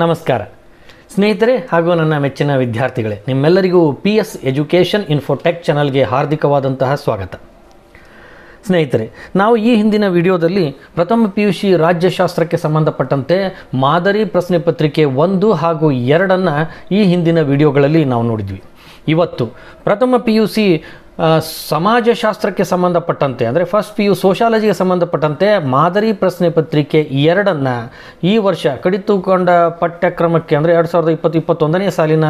ನಮಸ್ಕಾರ ಸ್ನೇಹಿತರೆ ಹಾಗೂ ನನ್ನ ಮೆಚ್ಚಿನ ವಿದ್ಯಾರ್ಥಿಗಳೇ ನಿಮ್ಮೆಲ್ಲರಿಗೂ ಪಿ ಎಸ್ ಎಜುಕೇಷನ್ ಇನ್ಫೋಟೆಕ್ ಚಾನಲ್ಗೆ ಹಾರ್ದಿಕವಾದಂತಹ ಸ್ವಾಗತ ಸ್ನೇಹಿತರೆ ನಾವು ಈ ಹಿಂದಿನ ವಿಡಿಯೋದಲ್ಲಿ ಪ್ರಥಮ ಪಿ ಯು ಸಿ ರಾಜ್ಯಶಾಸ್ತ್ರಕ್ಕೆ ಸಂಬಂಧಪಟ್ಟಂತೆ ಮಾದರಿ ಪ್ರಶ್ನೆ ಪತ್ರಿಕೆ ಒಂದು ಹಾಗೂ ಎರಡನ್ನು ಈ ಹಿಂದಿನ ವಿಡಿಯೋಗಳಲ್ಲಿ ನಾವು ನೋಡಿದ್ವಿ ಇವತ್ತು ಪ್ರಥಮ ಪಿ ಯು ಸಿ ಸಮಾಜಶಾಸ್ತ್ರಕ್ಕೆ ಸಂಬಂಧಪಟ್ಟಂತೆ ಅಂದರೆ ಫಸ್ಟ್ ಪಿ ಯು ಸೋಷಾಲಜಿಗೆ ಸಂಬಂಧಪಟ್ಟಂತೆ ಮಾದರಿ ಪ್ರಶ್ನೆ ಪತ್ರಿಕೆ ಎರಡನ್ನು ಈ ವರ್ಷ ಕಡಿತುಕೊಂಡ ಪಠ್ಯಕ್ರಮಕ್ಕೆ ಅಂದರೆ ಎರಡು ಸಾವಿರದ ಇಪ್ಪತ್ತು ಇಪ್ಪತ್ತೊಂದನೇ ಸಾಲಿನ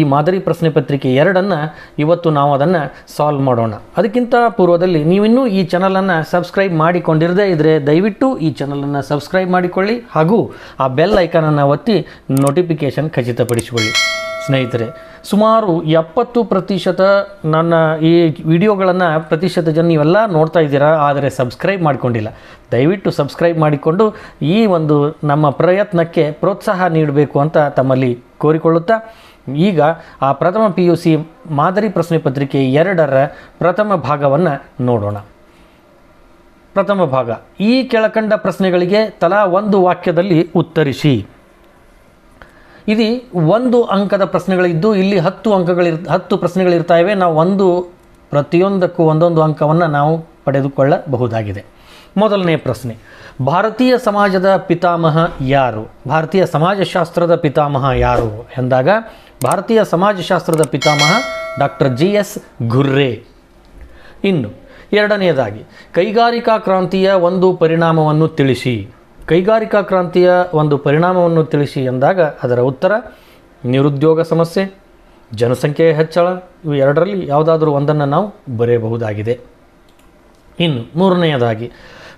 ಈ ಮಾದರಿ ಪ್ರಶ್ನೆ ಪತ್ರಿಕೆ ಎರಡನ್ನು ಇವತ್ತು ನಾವು ಅದನ್ನು ಸಾಲ್ವ್ ಮಾಡೋಣ ಅದಕ್ಕಿಂತ ಪೂರ್ವದಲ್ಲಿ ನೀವಿನ್ನೂ ಈ ಚಾನಲನ್ನು ಸಬ್ಸ್ಕ್ರೈಬ್ ಮಾಡಿಕೊಂಡಿರದೇ ಇದ್ದರೆ ದಯವಿಟ್ಟು ಈ ಚಾನಲನ್ನು ಸಬ್ಸ್ಕ್ರೈಬ್ ಮಾಡಿಕೊಳ್ಳಿ ಹಾಗೂ ಆ ಬೆಲ್ ಐಕಾನನ್ನು ಒತ್ತಿ ನೋಟಿಫಿಕೇಷನ್ ಖಚಿತಪಡಿಸಿಕೊಳ್ಳಿ ಸ್ನೇಹಿತರೆ ಸುಮಾರು ಎಪ್ಪತ್ತು ಪ್ರತಿಶತ ನನ್ನ ಈ ವಿಡಿಯೋಗಳನ್ನು ಪ್ರತಿಶತ ಜನ ನೀವೆಲ್ಲ ನೋಡ್ತಾ ಇದ್ದೀರಾ ಆದರೆ ಸಬ್ಸ್ಕ್ರೈಬ್ ಮಾಡಿಕೊಂಡಿಲ್ಲ ದಯವಿಟ್ಟು ಸಬ್ಸ್ಕ್ರೈಬ್ ಮಾಡಿಕೊಂಡು ಈ ಒಂದು ನಮ್ಮ ಪ್ರಯತ್ನಕ್ಕೆ ಪ್ರೋತ್ಸಾಹ ನೀಡಬೇಕು ಅಂತ ತಮ್ಮಲ್ಲಿ ಕೋರಿಕೊಳ್ಳುತ್ತಾ ಈಗ ಆ ಪ್ರಥಮ ಪಿ ಯು ಸಿ ಮಾದರಿ ಪ್ರಶ್ನೆ ಪತ್ರಿಕೆ ಎರಡರ ಪ್ರಥಮ ಭಾಗವನ್ನು ನೋಡೋಣ ಪ್ರಥಮ ಭಾಗ ಈ ಕೆಳಕಂಡ ಪ್ರಶ್ನೆಗಳಿಗೆ ತಲಾ ಒಂದು ವಾಕ್ಯದಲ್ಲಿ ಉತ್ತರಿಸಿ ಇದು ಒಂದು ಅಂಕದ ಪ್ರಶ್ನೆಗಳಿದ್ದು ಇಲ್ಲಿ ಹತ್ತು ಅಂಕಗಳಿರ್ ಹತ್ತು ಪ್ರಶ್ನೆಗಳಿರ್ತಾಯಿವೆ ನಾವು ಒಂದು ಪ್ರತಿಯೊಂದಕ್ಕೂ ಒಂದೊಂದು ಅಂಕವನ್ನು ನಾವು ಪಡೆದುಕೊಳ್ಳಬಹುದಾಗಿದೆ ಮೊದಲನೇ ಪ್ರಶ್ನೆ ಭಾರತೀಯ ಸಮಾಜದ ಪಿತಾಮಹ ಯಾರು ಭಾರತೀಯ ಸಮಾಜಶಾಸ್ತ್ರದ ಪಿತಾಮಹ ಯಾರು ಎಂದಾಗ ಭಾರತೀಯ ಸಮಾಜಶಾಸ್ತ್ರದ ಪಿತಾಮಹ ಡಾಕ್ಟರ್ ಜಿ ಎಸ್ ಘುರ್ರೆ ಇನ್ನು ಎರಡನೆಯದಾಗಿ ಕೈಗಾರಿಕಾ ಕ್ರಾಂತಿಯ ಒಂದು ಪರಿಣಾಮವನ್ನು ತಿಳಿಸಿ ಕೈಗಾರಿಕಾ ಕ್ರಾಂತಿಯ ಒಂದು ಪರಿಣಾಮವನ್ನು ತಿಳಿಸಿ ಎಂದಾಗ ಅದರ ಉತ್ತರ ನಿರುದ್ಯೋಗ ಸಮಸ್ಯೆ ಜನಸಂಖ್ಯೆಯ ಹೆಚ್ಚಳ ಇವು ಎರಡರಲ್ಲಿ ಯಾವುದಾದರೂ ಒಂದನ್ನು ನಾವು ಬರೆಯಬಹುದಾಗಿದೆ ಇನ್ನು ಮೂರನೆಯದಾಗಿ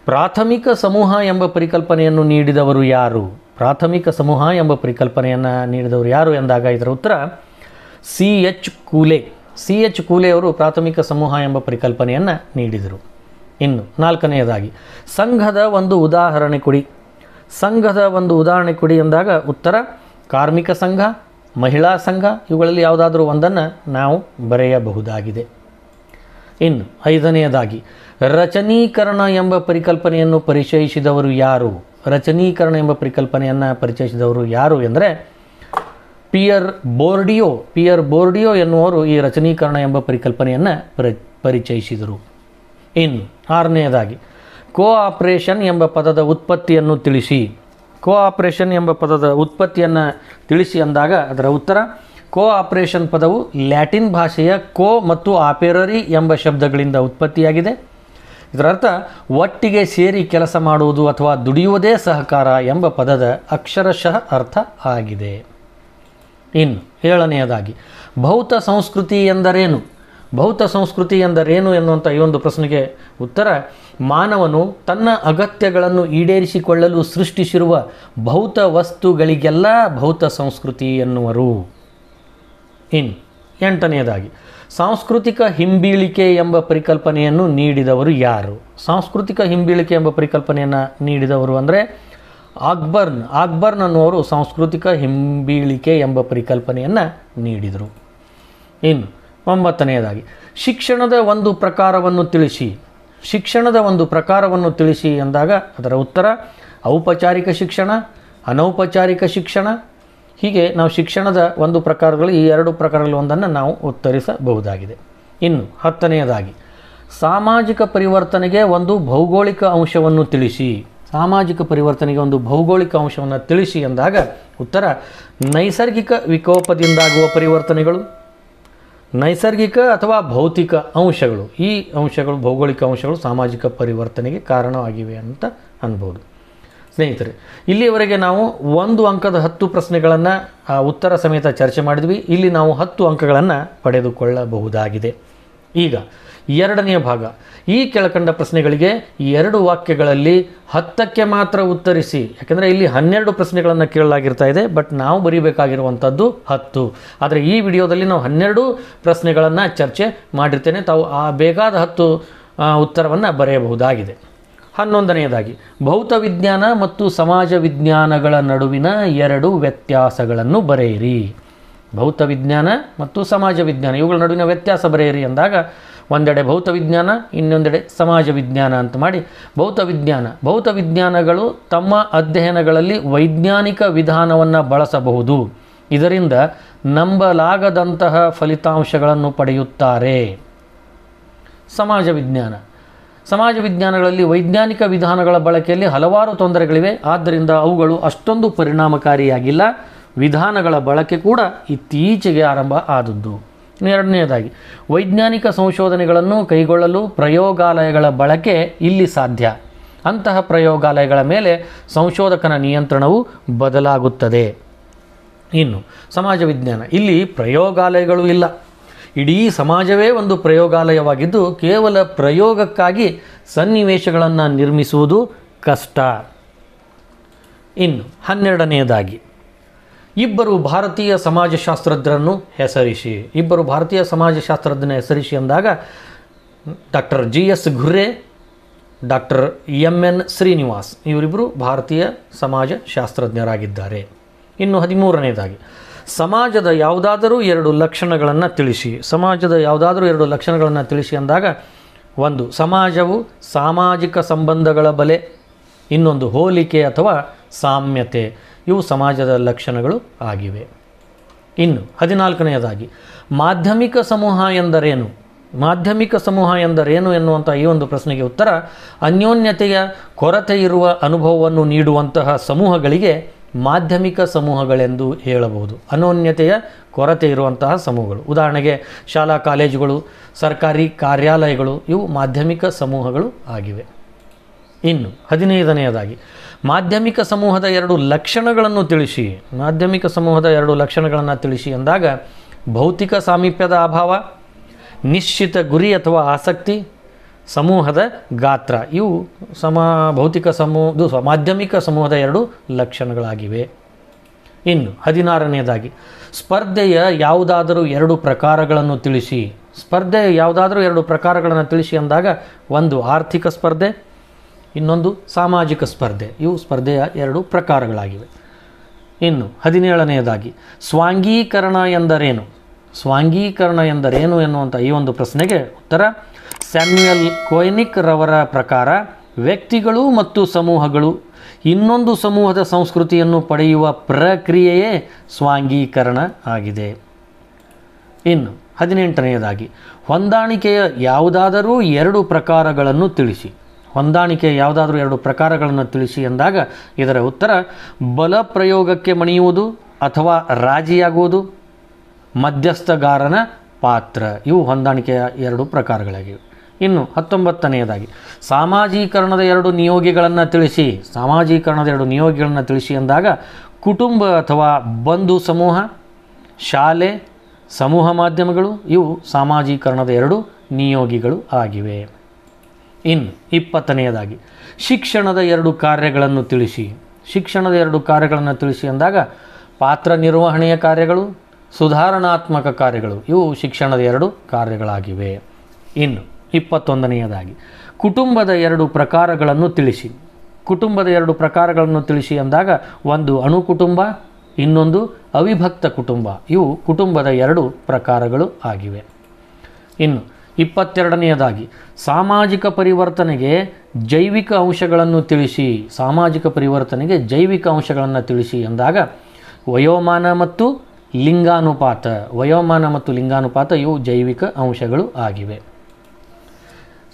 ಪ್ರಾಥಮಿಕ ಸಮೂಹ ಎಂಬ ಪರಿಕಲ್ಪನೆಯನ್ನು ನೀಡಿದವರು ಯಾರು ಪ್ರಾಥಮಿಕ ಸಮೂಹ ಎಂಬ ಪರಿಕಲ್ಪನೆಯನ್ನು ನೀಡಿದವರು ಯಾರು ಎಂದಾಗ ಇದರ ಉತ್ತರ C H Cooley C H ಕೂಲೆಯವರು ಅವರು ಪ್ರಾಥಮಿಕ ಸಮೂಹ ಎಂಬ ಪರಿಕಲ್ಪನೆಯನ್ನು ನೀಡಿದರು ಇನ್ನು ನಾಲ್ಕನೆಯದಾಗಿ ಸಂಘದ ಒಂದು ಉದಾಹರಣೆ ಕೊಡಿ ಸಂಘದ ಒಂದು ಉದಾಹರಣೆ ಕೊಡಿ ಅಂದಾಗ ಉತ್ತರ ಕಾರ್ಮಿಕ ಸಂಘ ಮಹಿಳಾ ಸಂಘ ಇವುಗಳಲ್ಲಿ ಯಾವುದಾದ್ರೂ ಒಂದನ್ನು ನಾವು ಬರೆಯಬಹುದಾಗಿದೆ ಇನ್ನು ಐದನೆಯದಾಗಿ ರಚನೀಕರಣ ಎಂಬ ಪರಿಕಲ್ಪನೆಯನ್ನು ಪರಿಚಯಿಸಿದವರು ಯಾರು ರಚನೀಕರಣ ಎಂಬ ಪರಿಕಲ್ಪನೆಯನ್ನು ಪರಿಚಯಿಸಿದವರು ಯಾರು ಎಂದರೆ ಪಿಯರ್ ಬೋರ್ಡಿಯೋ ಪಿಯರ್ ಬೋರ್ಡಿಯೋ ಎನ್ನುವರು ಈ ರಚನೀಕರಣ ಎಂಬ ಪರಿಕಲ್ಪನೆಯನ್ನು ಪರಿಚಯಿಸಿದರು ಇನ್ನು ಆರನೆಯದಾಗಿ ಕೋಆಪ್ರೇಷನ್ ಎಂಬ ಪದದ ಉತ್ಪತ್ತಿಯನ್ನು ತಿಳಿಸಿ ಕೋಆಪ್ರೇಷನ್ ಎಂಬ ಪದದ ಉತ್ಪತ್ತಿಯನ್ನು ತಿಳಿಸಿ ಅಂದಾಗ ಅದರ ಉತ್ತರ ಕೋಆಪ್ರೇಷನ್ ಪದವು ಲ್ಯಾಟಿನ್ ಭಾಷೆಯ ಕೋ ಮತ್ತು ಆಪೆರರಿ ಎಂಬ ಶಬ್ದಗಳಿಂದ ಉತ್ಪತ್ತಿಯಾಗಿದೆ ಇದರರ್ಥ ಒಟ್ಟಿಗೆ ಸೇರಿ ಕೆಲಸ ಮಾಡುವುದು ಅಥವಾ ದುಡಿಯುವುದೇ ಸಹಕಾರ ಎಂಬ ಪದದ ಅಕ್ಷರಶಃ ಅರ್ಥ ಆಗಿದೆ ಇನ್ನು ಏಳನೆಯದಾಗಿ ಭೌತ ಸಂಸ್ಕೃತಿ ಎಂದರೇನು ಭೌತ ಸಂಸ್ಕೃತಿ ಎಂದರೇನು ಎನ್ನುವಂಥ ಈ ಒಂದು ಪ್ರಶ್ನೆಗೆ ಉತ್ತರ ಮಾನವನು ತನ್ನ ಅಗತ್ಯಗಳನ್ನು ಈಡೇರಿಸಿಕೊಳ್ಳಲು ಸೃಷ್ಟಿಸಿರುವ ಭೌತ ವಸ್ತುಗಳಿಗೆಲ್ಲ ಭೌತ ಸಂಸ್ಕೃತಿ ಎನ್ನುವರು ಇನ್ ಎಂಟನೆಯದಾಗಿ ಸಾಂಸ್ಕೃತಿಕ ಹಿಂಬೀಳಿಕೆ ಎಂಬ ಪರಿಕಲ್ಪನೆಯನ್ನು ನೀಡಿದವರು ಯಾರು ಸಾಂಸ್ಕೃತಿಕ ಹಿಂಬೀಳಿಕೆ ಎಂಬ ಪರಿಕಲ್ಪನೆಯನ್ನು ನೀಡಿದವರು ಅಂದರೆ ಅಕ್ಬರ್ನ್ ಅಕ್ಬರ್ನ್ ಅನ್ನುವರು ಸಾಂಸ್ಕೃತಿಕ ಹಿಂಬೀಳಿಕೆ ಎಂಬ ಪರಿಕಲ್ಪನೆಯನ್ನು ನೀಡಿದರು ಇನ್ನು ಒಂಬತ್ತನೆಯದಾಗಿ ಶಿಕ್ಷಣದ ಒಂದು ಪ್ರಕಾರವನ್ನು ತಿಳಿಸಿ ಶಿಕ್ಷಣದ ಒಂದು ಪ್ರಕಾರವನ್ನು ತಿಳಿಸಿ ಎಂದಾಗ ಅದರ ಉತ್ತರ ಔಪಚಾರಿಕ ಶಿಕ್ಷಣ ಅನೌಪಚಾರಿಕ ಶಿಕ್ಷಣ ಹೀಗೆ ನಾವು ಶಿಕ್ಷಣದ ಒಂದು ಪ್ರಕಾರಗಳು ಈ ಎರಡು ಪ್ರಕಾರಗಳು ಒಂದನ್ನು ನಾವು ಉತ್ತರಿಸಬಹುದಾಗಿದೆ ಇನ್ನು ಹತ್ತನೆಯದಾಗಿ ಸಾಮಾಜಿಕ ಪರಿವರ್ತನೆಗೆ ಒಂದು ಭೌಗೋಳಿಕ ಅಂಶವನ್ನು ತಿಳಿಸಿ ಸಾಮಾಜಿಕ ಪರಿವರ್ತನೆಗೆ ಒಂದು ಭೌಗೋಳಿಕ ಅಂಶವನ್ನು ತಿಳಿಸಿ ಎಂದಾಗ ಉತ್ತರ ನೈಸರ್ಗಿಕ ವಿಕೋಪದಿಂದಾಗುವ ಪರಿವರ್ತನೆಗಳು ನೈಸರ್ಗಿಕ ಅಥವಾ ಭೌತಿಕ ಅಂಶಗಳು ಈ ಅಂಶಗಳು ಭೌಗೋಳಿಕ ಅಂಶಗಳು ಸಾಮಾಜಿಕ ಪರಿವರ್ತನೆಗೆ ಕಾರಣವಾಗಿವೆ ಅಂತ ಅನ್ಬೋದು ಸ್ನೇಹಿತರೆ ಇಲ್ಲಿಯವರೆಗೆ ನಾವು ಒಂದು ಅಂಕದ ಹತ್ತು ಪ್ರಶ್ನೆಗಳನ್ನು ಉತ್ತರ ಸಮೇತ ಚರ್ಚೆ ಮಾಡಿದ್ವಿ ಇಲ್ಲಿ ನಾವು ಹತ್ತು ಅಂಕಗಳನ್ನು ಪಡೆದುಕೊಳ್ಳಬಹುದಾಗಿದೆ ಈಗ ಎರಡನೆಯ ಭಾಗ ಈ ಕೆಳಕಂಡ ಪ್ರಶ್ನೆಗಳಿಗೆ ಎರಡು ವಾಕ್ಯಗಳಲ್ಲಿ ಹತ್ತಕ್ಕೆ ಮಾತ್ರ ಉತ್ತರಿಸಿ ಯಾಕೆಂದರೆ ಇಲ್ಲಿ ಹನ್ನೆರಡು ಪ್ರಶ್ನೆಗಳನ್ನು ಕೇಳಲಾಗಿರ್ತಾ ಇದೆ ಬಟ್ ನಾವು ಬರೀಬೇಕಾಗಿರುವಂಥದ್ದು ಹತ್ತು ಆದರೆ ಈ ವಿಡಿಯೋದಲ್ಲಿ ನಾವು ಹನ್ನೆರಡು ಪ್ರಶ್ನೆಗಳನ್ನು ಚರ್ಚೆ ಮಾಡಿರ್ತೇನೆ ತಾವು ಆ ಬೇಕಾದ ಹತ್ತು ಉತ್ತರವನ್ನು ಬರೆಯಬಹುದಾಗಿದೆ ಹನ್ನೊಂದನೆಯದಾಗಿ ಭೌತ ವಿಜ್ಞಾನ ಮತ್ತು ಸಮಾಜ ವಿಜ್ಞಾನಗಳ ನಡುವಿನ ಎರಡು ವ್ಯತ್ಯಾಸಗಳನ್ನು ಬರೆಯಿರಿ ಭೌತ ವಿಜ್ಞಾನ ಮತ್ತು ಸಮಾಜ ವಿಜ್ಞಾನ ಇವುಗಳ ನಡುವಿನ ವ್ಯತ್ಯಾಸ ಬರೆಯಿರಿ ಅಂದಾಗ ಒಂದೆಡೆ ಭೌತ ವಿಜ್ಞಾನ ಇನ್ನೊಂದೆಡೆ ಸಮಾಜ ವಿಜ್ಞಾನ ಅಂತ ಮಾಡಿ ಭೌತ ವಿಜ್ಞಾನ ಭೌತ ವಿಜ್ಞಾನಗಳು ತಮ್ಮ ಅಧ್ಯಯನಗಳಲ್ಲಿ ವೈಜ್ಞಾನಿಕ ವಿಧಾನವನ್ನು ಬಳಸಬಹುದು ಇದರಿಂದ ನಂಬಲಾಗದಂತಹ ಫಲಿತಾಂಶಗಳನ್ನು ಪಡೆಯುತ್ತಾರೆ ಸಮಾಜ ವಿಜ್ಞಾನ ಸಮಾಜ ವಿಜ್ಞಾನಗಳಲ್ಲಿ ವೈಜ್ಞಾನಿಕ ವಿಧಾನಗಳ ಬಳಕೆಯಲ್ಲಿ ಹಲವಾರು ತೊಂದರೆಗಳಿವೆ ಆದ್ದರಿಂದ ಅವುಗಳು ಅಷ್ಟೊಂದು ಪರಿಣಾಮಕಾರಿಯಾಗಿಲ್ಲ ವಿಧಾನಗಳ ಬಳಕೆ ಕೂಡ ಇತ್ತೀಚೆಗೆ ಆರಂಭ ಆದದ್ದು ಎರಡನೆಯದಾಗಿ ವೈಜ್ಞಾನಿಕ ಸಂಶೋಧನೆಗಳನ್ನು ಕೈಗೊಳ್ಳಲು ಪ್ರಯೋಗಾಲಯಗಳ ಬಳಕೆ ಇಲ್ಲಿ ಸಾಧ್ಯ ಅಂತಹ ಪ್ರಯೋಗಾಲಯಗಳ ಮೇಲೆ ಸಂಶೋಧಕನ ನಿಯಂತ್ರಣವು ಬದಲಾಗುತ್ತದೆ ಇನ್ನು ಸಮಾಜ ವಿಜ್ಞಾನ ಇಲ್ಲಿ ಪ್ರಯೋಗಾಲಯಗಳು ಇಲ್ಲ ಇಡೀ ಸಮಾಜವೇ ಒಂದು ಪ್ರಯೋಗಾಲಯವಾಗಿದ್ದು ಕೇವಲ ಪ್ರಯೋಗಕ್ಕಾಗಿ ಸನ್ನಿವೇಶಗಳನ್ನು ನಿರ್ಮಿಸುವುದು ಕಷ್ಟ ಇನ್ನು ಹನ್ನೆರಡನೆಯದಾಗಿ ಇಬ್ಬರು ಭಾರತೀಯ ಸಮಾಜಶಾಸ್ತ್ರಜ್ಞರನ್ನು ಹೆಸರಿಸಿ ಇಬ್ಬರು ಭಾರತೀಯ ಸಮಾಜಶಾಸ್ತ್ರಜ್ಞನ ಹೆಸರಿಸಿ ಅಂದಾಗ doctor G S Ghurye doctor M N Srinivas ಇವರಿಬ್ಬರು ಭಾರತೀಯ ಸಮಾಜಶಾಸ್ತ್ರಜ್ಞರಾಗಿದ್ದಾರೆ ಇನ್ನು ಹದಿಮೂರನೇದಾಗಿ ಸಮಾಜದ ಯಾವುದಾದರೂ ಎರಡು ಲಕ್ಷಣಗಳನ್ನು ತಿಳಿಸಿ ಸಮಾಜದ ಯಾವುದಾದರೂ ಎರಡು ಲಕ್ಷಣಗಳನ್ನು ತಿಳಿಸಿ ಅಂದಾಗ ಒಂದು ಸಮಾಜವು ಸಾಮಾಜಿಕ ಸಂಬಂಧಗಳ ಬಲೆ ಇನ್ನೊಂದು ಹೋಲಿಕೆ ಅಥವಾ ಸಾಮ್ಯತೆ ಇವು ಸಮಾಜದ ಲಕ್ಷಣಗಳು ಆಗಿವೆ ಇನ್ನು ಹದಿನಾಲ್ಕನೆಯದಾಗಿ ಮಾಧ್ಯಮಿಕ ಸಮೂಹ ಎಂದರೇನು ಮಾಧ್ಯಮಿಕ ಸಮೂಹ ಎಂದರೇನು ಎನ್ನುವಂಥ ಈ ಒಂದು ಪ್ರಶ್ನೆಗೆ ಉತ್ತರ ಅನ್ಯೋನ್ಯತೆಯ ಕೊರತೆ ಇರುವ ಅನುಭವವನ್ನು ನೀಡುವಂತಹ ಸಮೂಹಗಳಿಗೆ ಮಾಧ್ಯಮಿಕ ಸಮೂಹಗಳೆಂದು ಹೇಳಬಹುದು ಅನೋನ್ಯತೆಯ ಕೊರತೆ ಇರುವಂತಹ ಸಮೂಹಗಳು ಉದಾಹರಣೆಗೆ ಶಾಲಾ ಕಾಲೇಜುಗಳು ಸರ್ಕಾರಿ ಕಾರ್ಯಾಲಯಗಳು ಇವು ಮಾಧ್ಯಮಿಕ ಸಮೂಹಗಳು ಆಗಿವೆ ಇನ್ನು ಹದಿನೈದನೆಯದಾಗಿ ಮಾಧ್ಯಮಿಕ ಸಮೂಹದ ಎರಡು ಲಕ್ಷಣಗಳನ್ನು ತಿಳಿಸಿ ಮಾಧ್ಯಮಿಕ ಸಮೂಹದ ಎರಡು ಲಕ್ಷಣಗಳನ್ನು ತಿಳಿಸಿ ಅಂದಾಗ ಭೌತಿಕ ಸಾಮೀಪ್ಯದ ಅಭಾವ ನಿಶ್ಚಿತ ಗುರಿ ಅಥವಾ ಆಸಕ್ತಿ ಸಮೂಹದ ಗಾತ್ರ ಇವು ಸಮ ಭೌತಿಕ ಸಮೂಹದು ಮಾಧ್ಯಮಿಕ ಸಮೂಹದ ಎರಡು ಲಕ್ಷಣಗಳಾಗಿವೆ ಇನ್ನು ಹದಿನಾರನೆಯದಾಗಿ ಸ್ಪರ್ಧೆಯ ಯಾವುದಾದರೂ ಎರಡು ಪ್ರಕಾರಗಳನ್ನು ತಿಳಿಸಿ ಸ್ಪರ್ಧೆಯ ಯಾವುದಾದರೂ ಎರಡು ಪ್ರಕಾರಗಳನ್ನು ತಿಳಿಸಿ ಅಂದಾಗ ಒಂದು ಆರ್ಥಿಕ ಸ್ಪರ್ಧೆ ಇನ್ನೊಂದು ಸಾಮಾಜಿಕ ಸ್ಪರ್ಧೆ ಇವು ಸ್ಪರ್ಧೆಯ ಎರಡು ಪ್ರಕಾರಗಳಾಗಿವೆ ಇನ್ನು ಹದಿನೇಳನೆಯದಾಗಿ ಸ್ವಾಂಗೀಕರಣ ಎಂದರೇನು ಸ್ವಾಂಗೀಕರಣ ಎಂದರೇನು ಎನ್ನುವಂಥ ಈ ಒಂದು ಪ್ರಶ್ನೆಗೆ ಉತ್ತರ ಸ್ಯಾಮ್ಯುಯಲ್ ಕೊಯ್ನಿಕ್ ರವರ ಪ್ರಕಾರ ವ್ಯಕ್ತಿಗಳು ಮತ್ತು ಸಮೂಹಗಳು ಇನ್ನೊಂದು ಸಮೂಹದ ಸಂಸ್ಕೃತಿಯನ್ನು ಪಡೆಯುವ ಪ್ರಕ್ರಿಯೆಯೇ ಸ್ವಾಂಗೀಕರಣ ಆಗಿದೆ ಇನ್ನು ಹದಿನೆಂಟನೆಯದಾಗಿ ಹೊಂದಾಣಿಕೆಯ ಯಾವುದಾದರೂ ಎರಡು ಪ್ರಕಾರಗಳನ್ನು ತಿಳಿಸಿ ಹೊಂದಾಣಿಕೆ ಯಾವುದಾದ್ರೂ ಎರಡು ಪ್ರಕಾರಗಳನ್ನು ತಿಳಿಸಿ ಎಂದಾಗ ಇದರ ಉತ್ತರ ಬಲ ಪ್ರಯೋಗಕ್ಕೆ ಮಣಿಯುವುದು ಅಥವಾ ರಾಜಿಯಾಗುವುದು ಮಧ್ಯಸ್ಥಗಾರನ ಪಾತ್ರ ಇವು ಹೊಂದಾಣಿಕೆಯ ಎರಡು ಪ್ರಕಾರಗಳಾಗಿವೆ ಇನ್ನು ಹತ್ತೊಂಬತ್ತನೆಯದಾಗಿ ಸಾಮಾಜೀಕರಣದ ಎರಡು ನಿಯೋಗಿಗಳನ್ನು ತಿಳಿಸಿ ಸಾಮಾಜೀಕರಣದ ಎರಡು ನಿಯೋಗಿಗಳನ್ನು ತಿಳಿಸಿ ಎಂದಾಗ ಕುಟುಂಬ ಅಥವಾ ಬಂಧು ಸಮೂಹ ಶಾಲೆ ಸಮೂಹ ಮಾಧ್ಯಮಗಳು ಇವು ಸಾಮಾಜೀಕರಣದ ಎರಡು ನಿಯೋಗಿಗಳು ಆಗಿವೆ ಇನ್ ಇಪ್ಪತ್ತನೆಯದಾಗಿ ಶಿಕ್ಷಣದ ಎರಡು ಕಾರ್ಯಗಳನ್ನು ತಿಳಿಸಿ ಶಿಕ್ಷಣದ ಎರಡು ಕಾರ್ಯಗಳನ್ನು ತಿಳಿಸಿ ಅಂದಾಗ ಪಾತ್ರ ನಿರ್ವಹಣೆಯ ಕಾರ್ಯಗಳು ಸುಧಾರಣಾತ್ಮಕ ಕಾರ್ಯಗಳು ಇವು ಶಿಕ್ಷಣದ ಎರಡು ಕಾರ್ಯಗಳಾಗಿವೆ ಇನ್ನು ಇಪ್ಪತ್ತೊಂದನೆಯದಾಗಿ ಕುಟುಂಬದ ಎರಡು ಪ್ರಕಾರಗಳನ್ನು ತಿಳಿಸಿ ಕುಟುಂಬದ ಎರಡು ಪ್ರಕಾರಗಳನ್ನು ತಿಳಿಸಿ ಅಂದಾಗ ಒಂದು ಅಣು ಕುಟುಂಬ ಇನ್ನೊಂದು ಅವಿಭಕ್ತ ಕುಟುಂಬ ಇವು ಕುಟುಂಬದ ಎರಡು ಪ್ರಕಾರಗಳು ಆಗಿವೆ ಇನ್ನು ಇಪ್ಪತ್ತೆರಡನೆಯದಾಗಿ ಸಾಮಾಜಿಕ ಪರಿವರ್ತನೆಗೆ ಜೈವಿಕ ಅಂಶಗಳನ್ನು ತಿಳಿಸಿ ಸಾಮಾಜಿಕ ಪರಿವರ್ತನೆಗೆ ಜೈವಿಕ ಅಂಶಗಳನ್ನು ತಿಳಿಸಿ ಎಂದಾಗ ವಯೋಮಾನ ಮತ್ತು ಲಿಂಗಾನುಪಾತ ವಯೋಮಾನ ಮತ್ತು ಲಿಂಗಾನುಪಾತ ಇವು ಜೈವಿಕ ಅಂಶಗಳು ಆಗಿವೆ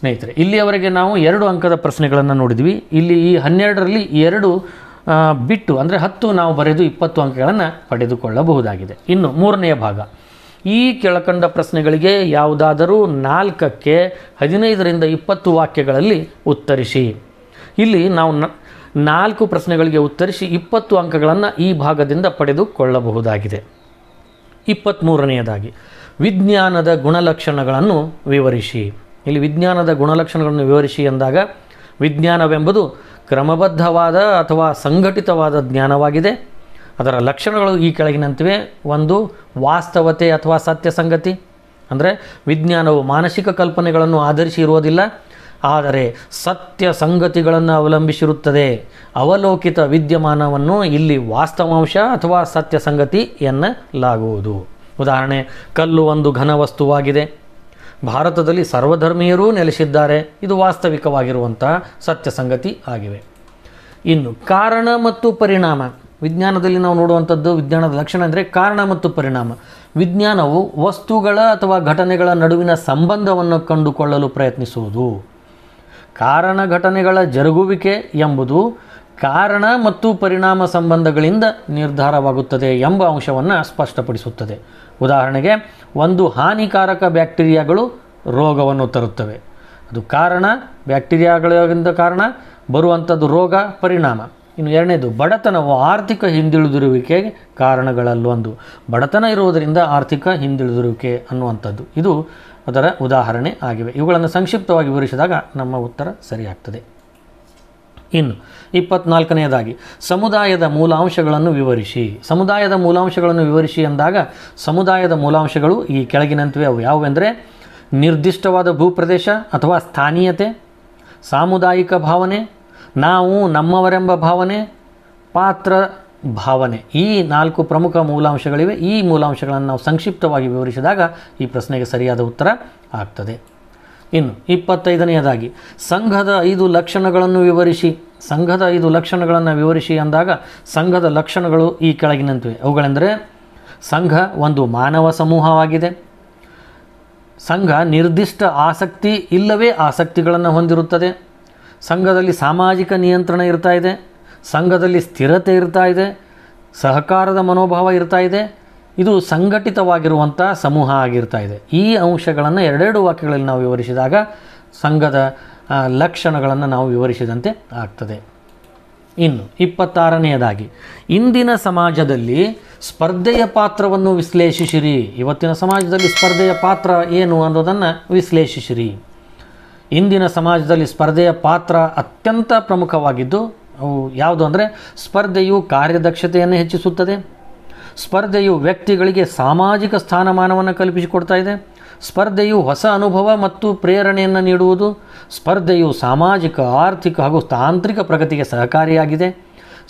ಸ್ನೇಹಿತರೆ ಇಲ್ಲಿಯವರೆಗೆ ನಾವು ಎರಡು ಅಂಕದ ಪ್ರಶ್ನೆಗಳನ್ನು ನೋಡಿದ್ವಿ ಇಲ್ಲಿ ಈ ಹನ್ನೆರಡರಲ್ಲಿ ಎರಡು ಬಿಟ್ಟು ಅಂದರೆ ಹತ್ತು ನಾವು ಬರೆದು ಇಪ್ಪತ್ತು ಅಂಕಗಳನ್ನು ಪಡೆದುಕೊಳ್ಳಬಹುದಾಗಿದೆ ಇನ್ನು ಮೂರನೆಯ ಭಾಗ ಈ ಕೆಳಕಂಡ ಪ್ರಶ್ನೆಗಳಿಗೆ ಯಾವುದಾದರೂ ನಾಲ್ಕಕ್ಕೆ ಹದಿನೈದರಿಂದ ಇಪ್ಪತ್ತು ವಾಕ್ಯಗಳಲ್ಲಿ ಉತ್ತರಿಸಿ ಇಲ್ಲಿ ನಾವು ನಾಲ್ಕು ಪ್ರಶ್ನೆಗಳಿಗೆ ಉತ್ತರಿಸಿ ಇಪ್ಪತ್ತು ಅಂಕಗಳನ್ನು ಈ ಭಾಗದಿಂದ ಪಡೆದುಕೊಳ್ಳಬಹುದಾಗಿದೆ ಇಪ್ಪತ್ತ್ಮೂರನೆಯದಾಗಿ ವಿಜ್ಞಾನದ ಗುಣಲಕ್ಷಣಗಳನ್ನು ವಿವರಿಸಿ ಇಲ್ಲಿ ವಿಜ್ಞಾನದ ಗುಣಲಕ್ಷಣಗಳನ್ನು ವಿವರಿಸಿ ಎಂದಾಗ ವಿಜ್ಞಾನವೆಂಬುದು ಕ್ರಮಬದ್ಧವಾದ ಅಥವಾ ಸಂಘಟಿತವಾದ ಜ್ಞಾನವಾಗಿದೆ ಅದರ ಲಕ್ಷಣಗಳು ಈ ಕೆಳಗಿನಂತಿವೆ ಒಂದು ವಾಸ್ತವತೆ ಅಥವಾ ಸತ್ಯ ಸಂಗತಿ ಅಂದರೆ ವಿಜ್ಞಾನವು ಮಾನಸಿಕ ಕಲ್ಪನೆಗಳನ್ನು ಆಧರಿಸಿ ಇರುವುದಿಲ್ಲ ಆದರೆ ಸತ್ಯ ಸಂಗತಿಗಳನ್ನು ಅವಲಂಬಿಸಿರುತ್ತದೆ ಅವಲೋಕಿತ ವಿದ್ಯಮಾನವನ್ನು ಇಲ್ಲಿ ವಾಸ್ತವಾಂಶ ಅಥವಾ ಸತ್ಯ ಸಂಗತಿ ಎನ್ನಲಾಗುವುದು ಉದಾಹರಣೆ ಕಲ್ಲು ಒಂದು ಘನ ವಸ್ತುವಾಗಿದೆ ಭಾರತದಲ್ಲಿ ಸರ್ವಧರ್ಮೀಯರೂ ನೆಲೆಸಿದ್ದಾರೆ ಇದು ವಾಸ್ತವಿಕವಾಗಿರುವಂತಹ ಸತ್ಯ ಸಂಗತಿ ಆಗಿವೆ ಇನ್ನು ಕಾರಣ ಮತ್ತು ಪರಿಣಾಮ ವಿಜ್ಞಾನದಲ್ಲಿ ನಾವು ನೋಡುವಂಥದ್ದು ವಿಜ್ಞಾನದ ಲಕ್ಷಣ ಅಂದರೆ ಕಾರಣ ಮತ್ತು ಪರಿಣಾಮ ವಿಜ್ಞಾನವು ವಸ್ತುಗಳ ಅಥವಾ ಘಟನೆಗಳ ನಡುವಿನ ಸಂಬಂಧವನ್ನು ಕಂಡುಕೊಳ್ಳಲು ಪ್ರಯತ್ನಿಸುವುದು ಕಾರಣ ಘಟನೆಗಳ ಜರುಗುವಿಕೆ ಎಂಬುದು ಕಾರಣ ಮತ್ತು ಪರಿಣಾಮ ಸಂಬಂಧಗಳಿಂದ ನಿರ್ಧಾರವಾಗುತ್ತದೆ ಎಂಬ ಅಂಶವನ್ನು ಸ್ಪಷ್ಟಪಡಿಸುತ್ತದೆ ಉದಾಹರಣೆಗೆ ಒಂದು ಹಾನಿಕಾರಕ ಬ್ಯಾಕ್ಟೀರಿಯಾಗಳು ರೋಗವನ್ನು ತರುತ್ತವೆ ಅದು ಕಾರಣ ಬ್ಯಾಕ್ಟೀರಿಯಾಗಳಿಂದ ಕಾರಣ ಬರುವಂಥದ್ದು ರೋಗ ಪರಿಣಾಮ ಇನ್ನು ಎರಡನೇದು ಬಡತನವು ಆರ್ಥಿಕ ಹಿಂದುಳಿದಿರುವಿಕೆಗೆ ಕಾರಣಗಳಲ್ಲೊಂದು ಬಡತನ ಇರುವುದರಿಂದ ಆರ್ಥಿಕ ಹಿಂದುಳಿದಿರುವಿಕೆ ಅನ್ನುವಂಥದ್ದು ಇದು ಅದರ ಉದಾಹರಣೆ ಆಗಿವೆ ಇವುಗಳನ್ನು ಸಂಕ್ಷಿಪ್ತವಾಗಿ ವಿವರಿಸಿದಾಗ ನಮ್ಮ ಉತ್ತರ ಸರಿಯಾಗ್ತದೆ ಇನ್ನು ಇಪ್ಪತ್ನಾಲ್ಕನೆಯದಾಗಿ ಸಮುದಾಯದ ಮೂಲಾಂಶಗಳನ್ನು ವಿವರಿಸಿ ಸಮುದಾಯದ ಮೂಲಾಂಶಗಳನ್ನು ವಿವರಿಸಿ ಅಂದಾಗ ಸಮುದಾಯದ ಮೂಲಾಂಶಗಳು ಈ ಕೆಳಗಿನಂತಿವೆ ಅವು ಯಾವುವೆಂದರೆ ನಿರ್ದಿಷ್ಟವಾದ ಭೂಪ್ರದೇಶ ಅಥವಾ ಸ್ಥಾನೀಯತೆ ಸಾಮುದಾಯಿಕ ಭಾವನೆ ನಾವು ನಮ್ಮವರೆಂಬ ಭಾವನೆ ಪಾತ್ರ ಭಾವನೆ ಈ ನಾಲ್ಕು ಪ್ರಮುಖ ಮೂಲಾಂಶಗಳಿವೆ ಈ ಮೂಲಾಂಶಗಳನ್ನು ನಾವು ಸಂಕ್ಷಿಪ್ತವಾಗಿ ವಿವರಿಸಿದಾಗ ಈ ಪ್ರಶ್ನೆಗೆ ಸರಿಯಾದ ಉತ್ತರ ಆಗ್ತದೆ ಇನ್ನು ಇಪ್ಪತ್ತೈದನೆಯದಾಗಿ ಸಂಘದ ಐದು ಲಕ್ಷಣಗಳನ್ನು ವಿವರಿಸಿ ಸಂಘದ ಐದು ಲಕ್ಷಣಗಳನ್ನು ವಿವರಿಸಿ ಅಂದಾಗ ಸಂಘದ ಲಕ್ಷಣಗಳು ಈ ಕೆಳಗಿನಂತಿವೆ ಅವುಗಳೆಂದರೆ ಸಂಘ ಒಂದು ಮಾನವ ಸಮೂಹವಾಗಿದೆ ಸಂಘ ನಿರ್ದಿಷ್ಟ ಆಸಕ್ತಿ ಇಲ್ಲವೇ ಆಸಕ್ತಿಗಳನ್ನು ಹೊಂದಿರುತ್ತದೆ ಸಂಘದಲ್ಲಿ ಸಾಮಾಜಿಕ ನಿಯಂತ್ರಣ ಇರ್ತಾ ಇದೆ ಸಂಘದಲ್ಲಿ ಸ್ಥಿರತೆ ಇರ್ತಾ ಇದೆ ಸಹಕಾರದ ಮನೋಭಾವ ಇರ್ತಾ ಇದೆ ಇದು ಸಂಘಟಿತವಾಗಿರುವಂಥ ಸಮೂಹ ಆಗಿರ್ತಾ ಇದೆ ಈ ಅಂಶಗಳನ್ನು ಎರಡೆರಡು ವಾಕ್ಯಗಳಲ್ಲಿ ನಾವು ವಿವರಿಸಿದಾಗ ಸಂಘದ ಲಕ್ಷಣಗಳನ್ನು ನಾವು ವಿವರಿಸಿದಂತೆ ಆಗ್ತದೆ ಇನ್ನು ಇಪ್ಪತ್ತಾರನೆಯದಾಗಿ ಇಂದಿನ ಸಮಾಜದಲ್ಲಿ ಸ್ಪರ್ಧೆಯ ಪಾತ್ರವನ್ನು ವಿಶ್ಲೇಷಿಸಿರಿ ಇವತ್ತಿನ ಸಮಾಜದಲ್ಲಿ ಸ್ಪರ್ಧೆಯ ಪಾತ್ರ ಏನು ಅನ್ನೋದನ್ನು ವಿಶ್ಲೇಷಿಸಿರಿ ಇಂದಿನ ಸಮಾಜದಲ್ಲಿ ಸ್ಪರ್ಧೆಯ ಪಾತ್ರ ಅತ್ಯಂತ ಪ್ರಮುಖವಾಗಿದ್ದು ಅವು ಯಾವುದು ಅಂದರೆ ಸ್ಪರ್ಧೆಯು ಕಾರ್ಯದಕ್ಷತೆಯನ್ನು ಹೆಚ್ಚಿಸುತ್ತದೆ ಸ್ಪರ್ಧೆಯು ವ್ಯಕ್ತಿಗಳಿಗೆ ಸಾಮಾಜಿಕ ಸ್ಥಾನಮಾನವನ್ನು ಕಲ್ಪಿಸಿಕೊಡ್ತಾ ಇದೆ ಸ್ಪರ್ಧೆಯು ಹೊಸ ಅನುಭವ ಮತ್ತು ಪ್ರೇರಣೆಯನ್ನು ನೀಡುವುದು ಸ್ಪರ್ಧೆಯು ಸಾಮಾಜಿಕ ಆರ್ಥಿಕ ಹಾಗೂ ತಾಂತ್ರಿಕ ಪ್ರಗತಿಗೆ ಸಹಕಾರಿಯಾಗಿದೆ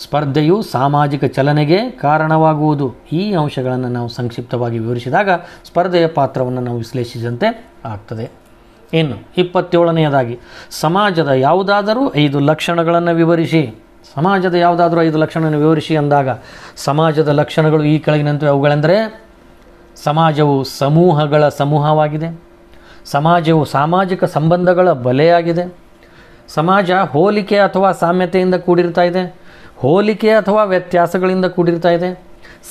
ಸ್ಪರ್ಧೆಯು ಸಾಮಾಜಿಕ ಚಲನೆಗೆ ಕಾರಣವಾಗುವುದು ಈ ಅಂಶಗಳನ್ನು ನಾವು ಸಂಕ್ಷಿಪ್ತವಾಗಿ ವಿವರಿಸಿದಾಗ ಸ್ಪರ್ಧೆಯ ಪಾತ್ರವನ್ನು ನಾವು ವಿಶ್ಲೇಷಿಸಿದಂತೆ ಆಗ್ತದೆ ಇನ್ನು ಇಪ್ಪತ್ತೇಳನೆಯದಾಗಿ ಸಮಾಜದ ಯಾವುದಾದರೂ ಐದು ಲಕ್ಷಣಗಳನ್ನು ವಿವರಿಸಿ ಸಮಾಜದ ಯಾವುದಾದರೂ ಐದು ಲಕ್ಷಣವನ್ನು ವಿವರಿಸಿ ಅಂದಾಗ ಸಮಾಜದ ಲಕ್ಷಣಗಳು ಈ ಕೆಳಗಿನಂತೆ ಅವುಗಳೆಂದರೆ ಸಮಾಜವು ಸಮೂಹಗಳ ಸಮೂಹವಾಗಿದೆ ಸಮಾಜವು ಸಾಮಾಜಿಕ ಸಂಬಂಧಗಳ ಬಲೆಯಾಗಿದೆ ಸಮಾಜ ಹೋಲಿಕೆ ಅಥವಾ ಸಾಮ್ಯತೆಯಿಂದ ಕೂಡಿರ್ತಾ ಇದೆ ಹೋಲಿಕೆ ಅಥವಾ ವ್ಯತ್ಯಾಸಗಳಿಂದ ಕೂಡಿರ್ತಾ ಇದೆ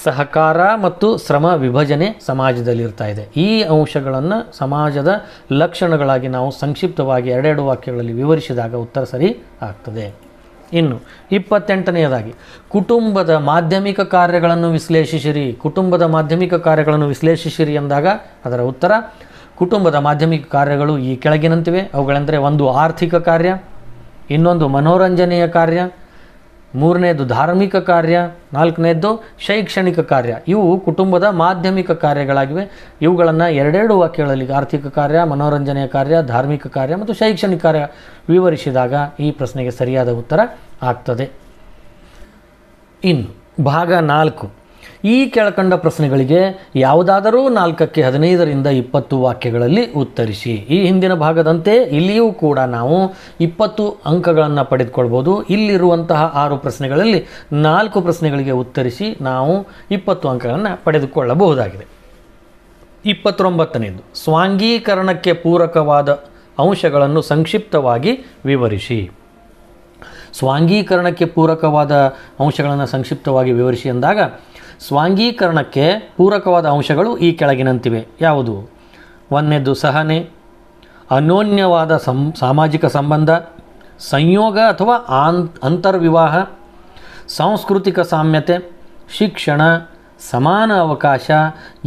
ಸಹಕಾರ ಮತ್ತು ಶ್ರಮ ವಿಭಜನೆ ಸಮಾಜದಲ್ಲಿರ್ತಾ ಇದೆ ಈ ಅಂಶಗಳನ್ನು ಸಮಾಜದ ಲಕ್ಷಣಗಳಾಗಿ ನಾವು ಸಂಕ್ಷಿಪ್ತವಾಗಿ ಎರಡೆರಡು ವಾಕ್ಯಗಳಲ್ಲಿ ವಿವರಿಸಿದಾಗ ಉತ್ತರ ಸರಿ ಆಗ್ತದೆ ಇನ್ನು ಇಪ್ಪತ್ತೆಂಟನೆಯದಾಗಿ ಕುಟುಂಬದ ಮಾಧ್ಯಮಿಕ ಕಾರ್ಯಗಳನ್ನು ವಿಶ್ಲೇಷಿಸಿರಿ ಕುಟುಂಬದ ಮಾಧ್ಯಮಿಕ ಕಾರ್ಯಗಳನ್ನು ವಿಶ್ಲೇಷಿಸಿರಿ ಎಂದಾಗ ಅದರ ಉತ್ತರ ಕುಟುಂಬದ ಮಾಧ್ಯಮಿಕ ಕಾರ್ಯಗಳು ಈ ಕೆಳಗಿನಂತಿವೆ ಅವುಗಳೆಂದರೆ ಒಂದು ಆರ್ಥಿಕ ಕಾರ್ಯ ಇನ್ನೊಂದು ಮನೋರಂಜನೆಯ ಕಾರ್ಯ ಮೂರನೆಯದು ಧಾರ್ಮಿಕ ಕಾರ್ಯ ನಾಲ್ಕನೇದ್ದು ಶೈಕ್ಷಣಿಕ ಕಾರ್ಯ ಇವು ಕುಟುಂಬದ ಮಾಧ್ಯಮಿಕ ಕಾರ್ಯಗಳಾಗಿವೆ ಇವುಗಳನ್ನು ಎರಡೆರಡು ವಾಕ್ಯಗಳಲ್ಲಿ ಆರ್ಥಿಕ ಕಾರ್ಯ ಮನೋರಂಜನೆಯ ಕಾರ್ಯ ಧಾರ್ಮಿಕ ಕಾರ್ಯ ಮತ್ತು ಶೈಕ್ಷಣಿಕ ಕಾರ್ಯ ವಿವರಿಸಿದಾಗ ಈ ಪ್ರಶ್ನೆಗೆ ಸರಿಯಾದ ಉತ್ತರ ಆಗ್ತದೆ ಇನ್ನು ಭಾಗ ನಾಲ್ಕು ಈ ಕೆಳಕಂಡ ಪ್ರಶ್ನೆಗಳಿಗೆ ಯಾವುದಾದರೂ ನಾಲ್ಕಕ್ಕೆ ಹದಿನೈದರಿಂದ ಇಪ್ಪತ್ತು ವಾಕ್ಯಗಳಲ್ಲಿ ಉತ್ತರಿಸಿ ಈ ಹಿಂದಿನ ಭಾಗದಂತೆ ಇಲ್ಲಿಯೂ ಕೂಡ ನಾವು ಇಪ್ಪತ್ತು ಅಂಕಗಳನ್ನು ಪಡೆದುಕೊಳ್ಬೋದು ಇಲ್ಲಿರುವಂತಹ ಆರು ಪ್ರಶ್ನೆಗಳಲ್ಲಿ ನಾಲ್ಕು ಪ್ರಶ್ನೆಗಳಿಗೆ ಉತ್ತರಿಸಿ ನಾವು ಇಪ್ಪತ್ತು ಅಂಕಗಳನ್ನು ಪಡೆದುಕೊಳ್ಳಬಹುದಾಗಿದೆ ಇಪ್ಪತ್ತೊಂಬತ್ತನೆಯದು ಸ್ವಾಂಗೀಕರಣಕ್ಕೆ ಪೂರಕವಾದ ಅಂಶಗಳನ್ನು ಸಂಕ್ಷಿಪ್ತವಾಗಿ ವಿವರಿಸಿ ಸ್ವಾಂಗೀಕರಣಕ್ಕೆ ಪೂರಕವಾದ ಅಂಶಗಳನ್ನು ಸಂಕ್ಷಿಪ್ತವಾಗಿ ವಿವರಿಸಿ ಅಂದಾಗ ಸ್ವಾಂಗೀಕರಣಕ್ಕೆ ಪೂರಕವಾದ ಅಂಶಗಳು ಈ ಕೆಳಗಿನಂತಿವೆ ಯಾವುದು ಒಂದನೇದು ಸಹನೆ ಅನ್ಯೋನ್ಯವಾದ ಸಂ ಸಾಮಾಜಿಕ ಸಂಬಂಧ ಸಂಯೋಗ ಅಥವಾ ಆನ್ ಅಂತರ್ವಿವಾಹ ಸಾಂಸ್ಕೃತಿಕ ಸಾಮ್ಯತೆ ಶಿಕ್ಷಣ ಸಮಾನ ಅವಕಾಶ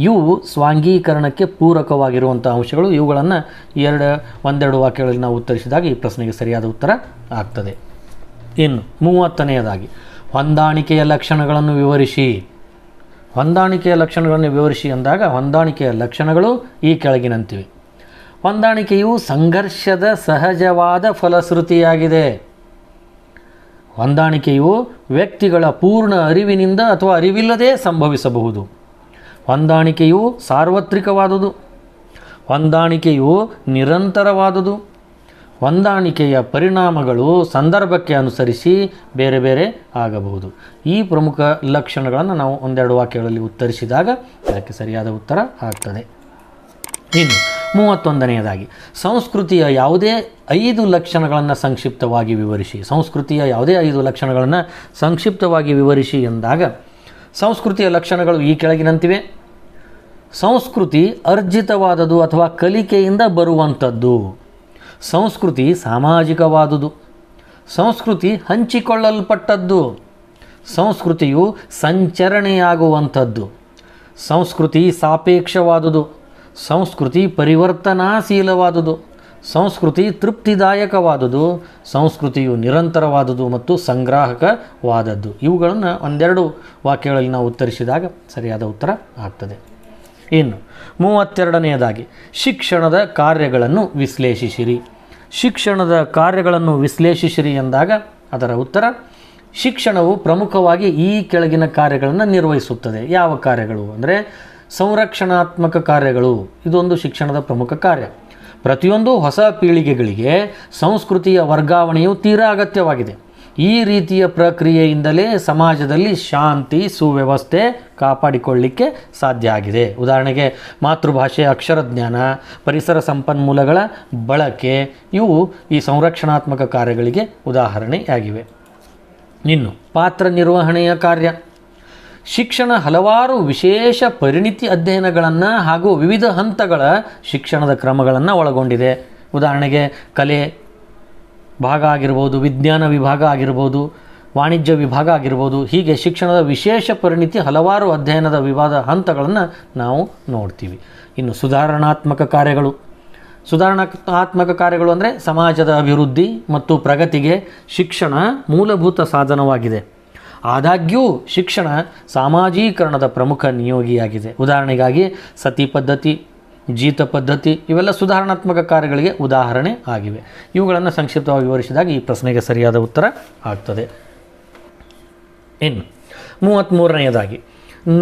ಇವು ಸ್ವಾಂಗೀಕರಣಕ್ಕೆ ಪೂರಕವಾಗಿರುವಂಥ ಅಂಶಗಳು ಇವುಗಳನ್ನು ಎರಡು ಒಂದೆರಡು ವಾಕ್ಯಗಳಲ್ಲಿ ನಾವು ಉತ್ತರಿಸಿದಾಗ ಈ ಪ್ರಶ್ನೆಗೆ ಸರಿಯಾದ ಉತ್ತರ ಆಗ್ತದೆ ಇನ್ನು ಮೂವತ್ತನೆಯದಾಗಿ ಹೊಂದಾಣಿಕೆಯ ಲಕ್ಷಣಗಳನ್ನು ವಿವರಿಸಿ ಹೊಂದಾಣಿಕೆಯ ಲಕ್ಷಣಗಳನ್ನು ವಿವರಿಸಿ ಅಂದಾಗ ಹೊಂದಾಣಿಕೆಯ ಲಕ್ಷಣಗಳು ಈ ಕೆಳಗಿನಂತಿವೆ ಹೊಂದಾಣಿಕೆಯು ಸಂಘರ್ಷದ ಸಹಜವಾದ ಫಲಶ್ರುತಿಯಾಗಿದೆ ಹೊಂದಾಣಿಕೆಯು ವ್ಯಕ್ತಿಗಳ ಪೂರ್ಣ ಅರಿವಿನಿಂದ ಅಥವಾ ಅರಿವಿಲ್ಲದೆ ಸಂಭವಿಸಬಹುದು ಹೊಂದಾಣಿಕೆಯು ಸಾರ್ವತ್ರಿಕವಾದುದು ಹೊಂದಾಣಿಕೆಯು ನಿರಂತರವಾದುದು ಹೊಂದಾಣಿಕೆಯ ಪರಿಣಾಮಗಳು ಸಂದರ್ಭಕ್ಕೆ ಅನುಸರಿಸಿ ಬೇರೆ ಬೇರೆ ಆಗಬಹುದು ಈ ಪ್ರಮುಖ ಲಕ್ಷಣಗಳನ್ನು ನಾವು ಒಂದೆರಡು ವಾಕ್ಯಗಳಲ್ಲಿ ಉತ್ತರಿಸಿದಾಗ ಅದಕ್ಕೆ ಸರಿಯಾದ ಉತ್ತರ ಆಗ್ತದೆ ಇನ್ನು ಮೂವತ್ತೊಂದನೆಯದಾಗಿ ಸಂಸ್ಕೃತಿಯ ಯಾವುದೇ ಐದು ಲಕ್ಷಣಗಳನ್ನು ಸಂಕ್ಷಿಪ್ತವಾಗಿ ವಿವರಿಸಿ ಸಂಸ್ಕೃತಿಯ ಯಾವುದೇ ಐದು ಲಕ್ಷಣಗಳನ್ನು ಸಂಕ್ಷಿಪ್ತವಾಗಿ ವಿವರಿಸಿ ಎಂದಾಗ ಸಂಸ್ಕೃತಿಯ ಲಕ್ಷಣಗಳು ಈ ಕೆಳಗಿನಂತಿವೆ ಸಂಸ್ಕೃತಿ ಅರ್ಜಿತವಾದದ್ದು ಅಥವಾ ಕಲಿಕೆಯಿಂದ ಬರುವಂಥದ್ದು ಸಂಸ್ಕೃತಿ ಸಾಮಾಜಿಕವಾದುದು ಸಂಸ್ಕೃತಿ ಹಂಚಿಕೊಳ್ಳಲ್ಪಟ್ಟದ್ದು ಸಂಸ್ಕೃತಿಯು ಸಂಚರಣೆಯಾಗುವಂಥದ್ದು ಸಂಸ್ಕೃತಿ ಸಾಪೇಕ್ಷವಾದುದು ಸಂಸ್ಕೃತಿ ಪರಿವರ್ತನಾಶೀಲವಾದುದು ಸಂಸ್ಕೃತಿ ತೃಪ್ತಿದಾಯಕವಾದುದು ಸಂಸ್ಕೃತಿಯು ನಿರಂತರವಾದುದು ಮತ್ತು ಸಂಗ್ರಾಹಕವಾದದ್ದು ಇವುಗಳನ್ನು ಒಂದೆರಡು ವಾಕ್ಯಗಳಲ್ಲಿ ನಾವು ಉತ್ತರಿಸಿದಾಗ ಸರಿಯಾದ ಉತ್ತರ ಆಗ್ತದೆ ಏನು ಮೂವತ್ತೆರಡನೆಯದಾಗಿ ಶಿಕ್ಷಣದ ಕಾರ್ಯಗಳನ್ನು ವಿಶ್ಲೇಷಿಸಿರಿ ಶಿಕ್ಷಣದ ಕಾರ್ಯಗಳನ್ನು ವಿಶ್ಲೇಷಿಸಿರಿ ಎಂದಾಗ ಅದರ ಉತ್ತರ ಶಿಕ್ಷಣವು ಪ್ರಮುಖವಾಗಿ ಈ ಕೆಳಗಿನ ಕಾರ್ಯಗಳನ್ನು ನಿರ್ವಹಿಸುತ್ತದೆ ಯಾವ ಕಾರ್ಯಗಳು ಅಂದರೆ ಸಂರಕ್ಷಣಾತ್ಮಕ ಕಾರ್ಯಗಳು ಇದೊಂದು ಶಿಕ್ಷಣದ ಪ್ರಮುಖ ಕಾರ್ಯ ಪ್ರತಿಯೊಂದು ಹೊಸ ಪೀಳಿಗೆಗಳಿಗೆ ಸಂಸ್ಕೃತಿಯ ವರ್ಗಾವಣೆಯು ತೀರಾ ಅಗತ್ಯವಾಗಿದೆ ಈ ರೀತಿಯ ಪ್ರಕ್ರಿಯೆಯಿಂದಲೇ ಸಮಾಜದಲ್ಲಿ ಶಾಂತಿ ಸುವ್ಯವಸ್ಥೆ ಕಾಪಾಡಿಕೊಳ್ಳಿಕ್ಕೆ ಸಾಧ್ಯ ಆಗಿದೆ ಉದಾಹರಣೆಗೆ ಅಕ್ಷರ ಅಕ್ಷರಜ್ಞಾನ ಪರಿಸರ ಸಂಪನ್ಮೂಲಗಳ ಬಳಕೆ ಇವು ಈ ಸಂರಕ್ಷಣಾತ್ಮಕ ಕಾರ್ಯಗಳಿಗೆ ಉದಾಹರಣೆಯಾಗಿವೆ ಇನ್ನು ಪಾತ್ರ ನಿರ್ವಹಣೆಯ ಕಾರ್ಯ ಶಿಕ್ಷಣ ಹಲವಾರು ವಿಶೇಷ ಪರಿಣಿತಿ ಅಧ್ಯಯನಗಳನ್ನು ಹಾಗೂ ವಿವಿಧ ಹಂತಗಳ ಶಿಕ್ಷಣದ ಕ್ರಮಗಳನ್ನು ಒಳಗೊಂಡಿದೆ ಉದಾಹರಣೆಗೆ ಕಲೆ ಭಾಗ ಆಗಿರ್ಬೋದು ವಿಜ್ಞಾನ ವಿಭಾಗ ಆಗಿರ್ಬೋದು ವಾಣಿಜ್ಯ ವಿಭಾಗ ಆಗಿರ್ಬೋದು ಹೀಗೆ ಶಿಕ್ಷಣದ ವಿಶೇಷ ಪರಿಣಿತಿ ಹಲವಾರು ಅಧ್ಯಯನದ ವಿವಾದ ಹಂತಗಳನ್ನು ನಾವು ನೋಡ್ತೀವಿ ಇನ್ನು ಸುಧಾರಣಾತ್ಮಕ ಕಾರ್ಯಗಳು ಸುಧಾರಣಾತ್ಮಕ ಕಾರ್ಯಗಳು ಅಂದರೆ ಸಮಾಜದ ಅಭಿವೃದ್ಧಿ ಮತ್ತು ಪ್ರಗತಿಗೆ ಶಿಕ್ಷಣ ಮೂಲಭೂತ ಸಾಧನವಾಗಿದೆ ಆದಾಗ್ಯೂ ಶಿಕ್ಷಣ ಸಾಮಾಜೀಕರಣದ ಪ್ರಮುಖ ನಿಯೋಗಿಯಾಗಿದೆ ಉದಾಹರಣೆಗಾಗಿ ಸತಿ ಪದ್ಧತಿ ಜೀತ ಪದ್ಧತಿ ಇವೆಲ್ಲ ಸುಧಾರಣಾತ್ಮಕ ಕಾರ್ಯಗಳಿಗೆ ಉದಾಹರಣೆ ಆಗಿವೆ ಇವುಗಳನ್ನು ಸಂಕ್ಷಿಪ್ತವಾಗಿ ವಿವರಿಸಿದಾಗ ಈ ಪ್ರಶ್ನೆಗೆ ಸರಿಯಾದ ಉತ್ತರ ಆಗ್ತದೆ ಇನ್ನು ಮೂವತ್ತ್ಮೂರನೆಯದಾಗಿ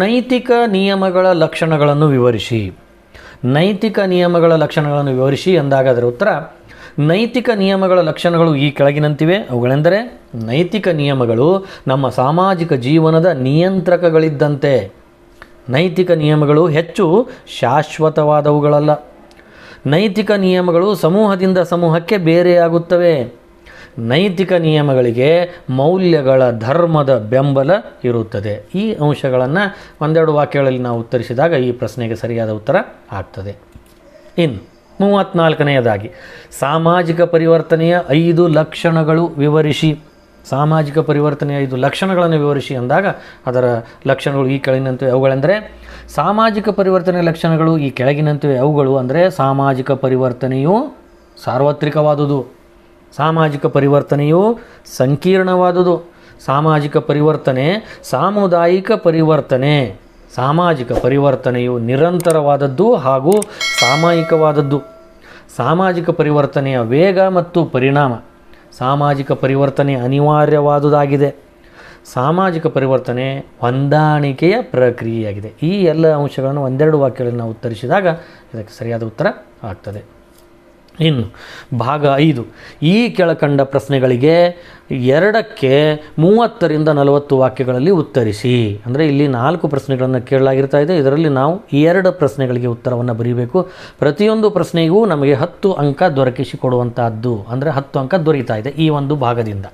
ನೈತಿಕ ನಿಯಮಗಳ ಲಕ್ಷಣಗಳನ್ನು ವಿವರಿಸಿ ನೈತಿಕ ನಿಯಮಗಳ ಲಕ್ಷಣಗಳನ್ನು ವಿವರಿಸಿ ಎಂದಾಗ ಅದರ ಉತ್ತರ ನೈತಿಕ ನಿಯಮಗಳ ಲಕ್ಷಣಗಳು ಈ ಕೆಳಗಿನಂತಿವೆ ಅವುಗಳೆಂದರೆ ನೈತಿಕ ನಿಯಮಗಳು ನಮ್ಮ ಸಾಮಾಜಿಕ ಜೀವನದ ನಿಯಂತ್ರಕಗಳಿದ್ದಂತೆ ನೈತಿಕ ನಿಯಮಗಳು ಹೆಚ್ಚು ಶಾಶ್ವತವಾದವುಗಳಲ್ಲ ನೈತಿಕ ನಿಯಮಗಳು ಸಮೂಹದಿಂದ ಸಮೂಹಕ್ಕೆ ಬೇರೆಯಾಗುತ್ತವೆ ನೈತಿಕ ನಿಯಮಗಳಿಗೆ ಮೌಲ್ಯಗಳ ಧರ್ಮದ ಬೆಂಬಲ ಇರುತ್ತದೆ ಈ ಅಂಶಗಳನ್ನು ಒಂದೆರಡು ವಾಕ್ಯಗಳಲ್ಲಿ ನಾವು ಉತ್ತರಿಸಿದಾಗ ಈ ಪ್ರಶ್ನೆಗೆ ಸರಿಯಾದ ಉತ್ತರ ಆಗ್ತದೆ ಇನ್ನು ಮೂವತ್ತ್ನಾಲ್ಕನೆಯದಾಗಿ ಸಾಮಾಜಿಕ ಪರಿವರ್ತನೆಯ ಐದು ಲಕ್ಷಣಗಳು ವಿವರಿಸಿ ಸಾಮಾಜಿಕ ಪರಿವರ್ತನೆಯ ಇದು ಲಕ್ಷಣಗಳನ್ನು ವಿವರಿಸಿ ಅಂದಾಗ ಅದರ ಲಕ್ಷಣಗಳು ಈ ಕೆಳಗಿನಂತೆ ಅವುಗಳೆಂದರೆ ಸಾಮಾಜಿಕ ಪರಿವರ್ತನೆಯ ಲಕ್ಷಣಗಳು ಈ ಕೆಳಗಿನಂತೆ ಅವುಗಳು ಅಂದರೆ ಸಾಮಾಜಿಕ ಪರಿವರ್ತನೆಯು ಸಾರ್ವತ್ರಿಕವಾದುದು ಸಾಮಾಜಿಕ ಪರಿವರ್ತನೆಯು ಸಂಕೀರ್ಣವಾದುದು ಸಾಮಾಜಿಕ ಪರಿವರ್ತನೆ ಸಾಮುದಾಯಿಕ ಪರಿವರ್ತನೆ ಸಾಮಾಜಿಕ ಪರಿವರ್ತನೆಯು ನಿರಂತರವಾದದ್ದು ಹಾಗೂ ಸಾಮಾಯಿಕವಾದದ್ದು ಸಾಮಾಜಿಕ ಪರಿವರ್ತನೆಯ ವೇಗ ಮತ್ತು ಪರಿಣಾಮ ಸಾಮಾಜಿಕ ಪರಿವರ್ತನೆ ಅನಿವಾರ್ಯವಾದುದಾಗಿದೆ ಸಾಮಾಜಿಕ ಪರಿವರ್ತನೆ ಹೊಂದಾಣಿಕೆಯ ಪ್ರಕ್ರಿಯೆಯಾಗಿದೆ ಈ ಎಲ್ಲ ಅಂಶಗಳನ್ನು ಒಂದೆರಡು ವಾಕ್ಯಗಳನ್ನು ನಾವು ಉತ್ತರಿಸಿದಾಗ ಇದಕ್ಕೆ ಸರಿಯಾದ ಉತ್ತರ ಆಗ್ತದೆ ಇನ್ನು ಭಾಗ ಐದು ಈ ಕೆಳಕಂಡ ಪ್ರಶ್ನೆಗಳಿಗೆ ಎರಡಕ್ಕೆ ಮೂವತ್ತರಿಂದ ನಲವತ್ತು ವಾಕ್ಯಗಳಲ್ಲಿ ಉತ್ತರಿಸಿ ಅಂದರೆ ಇಲ್ಲಿ ನಾಲ್ಕು ಪ್ರಶ್ನೆಗಳನ್ನು ಕೇಳಲಾಗಿರ್ತಾ ಇದೆ ಇದರಲ್ಲಿ ನಾವು ಎರಡು ಪ್ರಶ್ನೆಗಳಿಗೆ ಉತ್ತರವನ್ನು ಬರೀಬೇಕು ಪ್ರತಿಯೊಂದು ಪ್ರಶ್ನೆಗೂ ನಮಗೆ ಹತ್ತು ಅಂಕ ದೊರಕಿಸಿಕೊಡುವಂತಹದ್ದು ಅಂದರೆ ಹತ್ತು ಅಂಕ ದೊರೀತಾ ಇದೆ ಈ ಒಂದು ಭಾಗದಿಂದ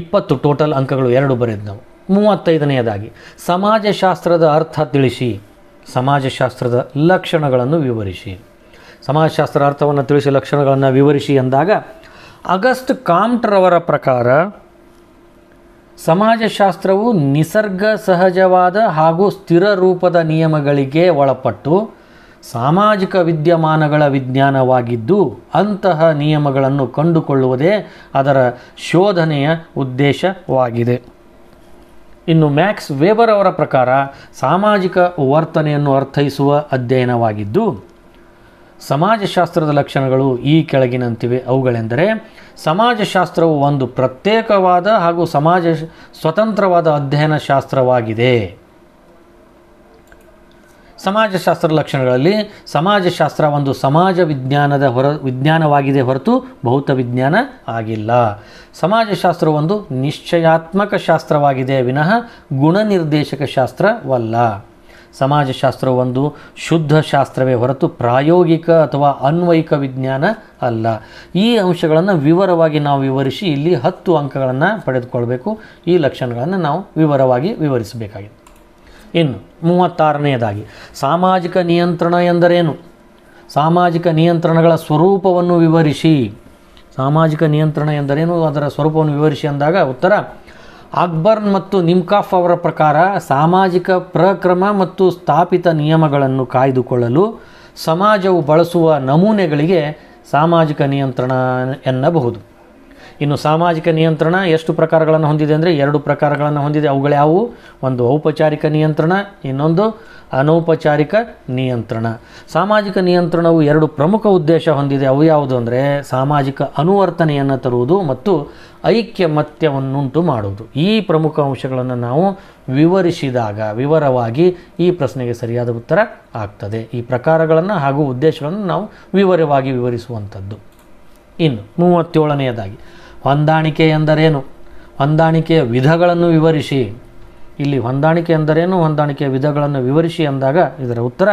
ಇಪ್ಪತ್ತು ಟೋಟಲ್ ಅಂಕಗಳು ಎರಡು ಬರೆದು ನಾವು ಮೂವತ್ತೈದನೆಯದಾಗಿ ಸಮಾಜಶಾಸ್ತ್ರದ ಅರ್ಥ ತಿಳಿಸಿ ಸಮಾಜಶಾಸ್ತ್ರದ ಲಕ್ಷಣಗಳನ್ನು ವಿವರಿಸಿ ಸಮಾಜಶಾಸ್ತ್ರ ಅರ್ಥವನ್ನು ತಿಳಿಸಿ ಲಕ್ಷಣಗಳನ್ನು ವಿವರಿಸಿ ಎಂದಾಗ ಅಗಸ್ಟ್ ಕಾಮ್ಟ್ರವರ ಪ್ರಕಾರ ಸಮಾಜಶಾಸ್ತ್ರವು ನಿಸರ್ಗ ಸಹಜವಾದ ಹಾಗೂ ಸ್ಥಿರ ರೂಪದ ನಿಯಮಗಳಿಗೆ ಒಳಪಟ್ಟು ಸಾಮಾಜಿಕ ವಿದ್ಯಮಾನಗಳ ವಿಜ್ಞಾನವಾಗಿದ್ದು ಅಂತಹ ನಿಯಮಗಳನ್ನು ಕಂಡುಕೊಳ್ಳುವುದೇ ಅದರ ಶೋಧನೆಯ ಉದ್ದೇಶವಾಗಿದೆ ಇನ್ನು ಮ್ಯಾಕ್ಸ್ ವೇಬರ್ ಅವರ ಪ್ರಕಾರ ಸಾಮಾಜಿಕ ವರ್ತನೆಯನ್ನು ಅರ್ಥೈಸುವ ಅಧ್ಯಯನವಾಗಿದ್ದು ಸಮಾಜಶಾಸ್ತ್ರದ ಲಕ್ಷಣಗಳು ಈ ಕೆಳಗಿನಂತಿವೆ ಅವುಗಳೆಂದರೆ ಸಮಾಜಶಾಸ್ತ್ರವು ಒಂದು ಪ್ರತ್ಯೇಕವಾದ ಹಾಗೂ ಸಮಾಜ ಸ್ವತಂತ್ರವಾದ ಅಧ್ಯಯನ ಶಾಸ್ತ್ರವಾಗಿದೆ ಸಮಾಜಶಾಸ್ತ್ರ ಲಕ್ಷಣಗಳಲ್ಲಿ ಸಮಾಜಶಾಸ್ತ್ರ ಒಂದು ಸಮಾಜ ವಿಜ್ಞಾನದ ಹೊರ ವಿಜ್ಞಾನವಾಗಿದೆ ಹೊರತು ಭೌತ ವಿಜ್ಞಾನ ಆಗಿಲ್ಲ ಸಮಾಜಶಾಸ್ತ್ರ ಒಂದು ನಿಶ್ಚಯಾತ್ಮಕ ಶಾಸ್ತ್ರವಾಗಿದೆ ವಿನಃ ಗುಣನಿರ್ದೇಶಕ ಶಾಸ್ತ್ರವಲ್ಲ ಸಮಾಜಶಾಸ್ತ್ರ ಒಂದು ಶುದ್ಧ ಶಾಸ್ತ್ರವೇ ಹೊರತು ಪ್ರಾಯೋಗಿಕ ಅಥವಾ ಅನ್ವಯಿಕ ವಿಜ್ಞಾನ ಅಲ್ಲ ಈ ಅಂಶಗಳನ್ನು ವಿವರವಾಗಿ ನಾವು ವಿವರಿಸಿ ಇಲ್ಲಿ ಹತ್ತು ಅಂಕಗಳನ್ನು ಪಡೆದುಕೊಳ್ಬೇಕು ಈ ಲಕ್ಷಣಗಳನ್ನು ನಾವು ವಿವರವಾಗಿ ವಿವರಿಸಬೇಕಾಗಿದೆ ಇನ್ನು ಮೂವತ್ತಾರನೆಯದಾಗಿ ಸಾಮಾಜಿಕ ನಿಯಂತ್ರಣ ಎಂದರೇನು ಸಾಮಾಜಿಕ ನಿಯಂತ್ರಣಗಳ ಸ್ವರೂಪವನ್ನು ವಿವರಿಸಿ ಸಾಮಾಜಿಕ ನಿಯಂತ್ರಣ ಎಂದರೇನು ಅದರ ಸ್ವರೂಪವನ್ನು ವಿವರಿಸಿ ಅಂದಾಗ ಉತ್ತರ ಅಕ್ಬರ್ನ್ ಮತ್ತು ನಿಮ್ಕಾಫ್ ಅವರ ಪ್ರಕಾರ ಸಾಮಾಜಿಕ ಪ್ರಕ್ರಮ ಮತ್ತು ಸ್ಥಾಪಿತ ನಿಯಮಗಳನ್ನು ಕಾಯ್ದುಕೊಳ್ಳಲು ಸಮಾಜವು ಬಳಸುವ ನಮೂನೆಗಳಿಗೆ ಸಾಮಾಜಿಕ ನಿಯಂತ್ರಣ ಎನ್ನಬಹುದು ಇನ್ನು ಸಾಮಾಜಿಕ ನಿಯಂತ್ರಣ ಎಷ್ಟು ಪ್ರಕಾರಗಳನ್ನು ಹೊಂದಿದೆ ಅಂದರೆ ಎರಡು ಪ್ರಕಾರಗಳನ್ನು ಹೊಂದಿದೆ ಅವುಗಳ್ಯಾವು ಒಂದು ಔಪಚಾರಿಕ ನಿಯಂತ್ರಣ ಇನ್ನೊಂದು ಅನೌಪಚಾರಿಕ ನಿಯಂತ್ರಣ ಸಾಮಾಜಿಕ ನಿಯಂತ್ರಣವು ಎರಡು ಪ್ರಮುಖ ಉದ್ದೇಶ ಹೊಂದಿದೆ ಅವು ಯಾವುದು ಅಂದರೆ ಸಾಮಾಜಿಕ ಅನುವರ್ತನೆಯನ್ನು ತರುವುದು ಮತ್ತು ಐಕ್ಯಮತ್ಯವನ್ನುಂಟು ಮಾಡುವುದು ಈ ಪ್ರಮುಖ ಅಂಶಗಳನ್ನು ನಾವು ವಿವರಿಸಿದಾಗ ವಿವರವಾಗಿ ಈ ಪ್ರಶ್ನೆಗೆ ಸರಿಯಾದ ಉತ್ತರ ಆಗ್ತದೆ ಈ ಪ್ರಕಾರಗಳನ್ನು ಹಾಗೂ ಉದ್ದೇಶಗಳನ್ನು ನಾವು ವಿವರವಾಗಿ ವಿವರಿಸುವಂಥದ್ದು ಇನ್ನು ಮೂವತ್ತೇಳನೆಯದಾಗಿ ಹೊಂದಾಣಿಕೆ ಎಂದರೇನು ಹೊಂದಾಣಿಕೆಯ ವಿಧಗಳನ್ನು ವಿವರಿಸಿ ಇಲ್ಲಿ ಹೊಂದಾಣಿಕೆ ಎಂದರೇನು ಹೊಂದಾಣಿಕೆಯ ವಿಧಗಳನ್ನು ವಿವರಿಸಿ ಎಂದಾಗ ಇದರ ಉತ್ತರ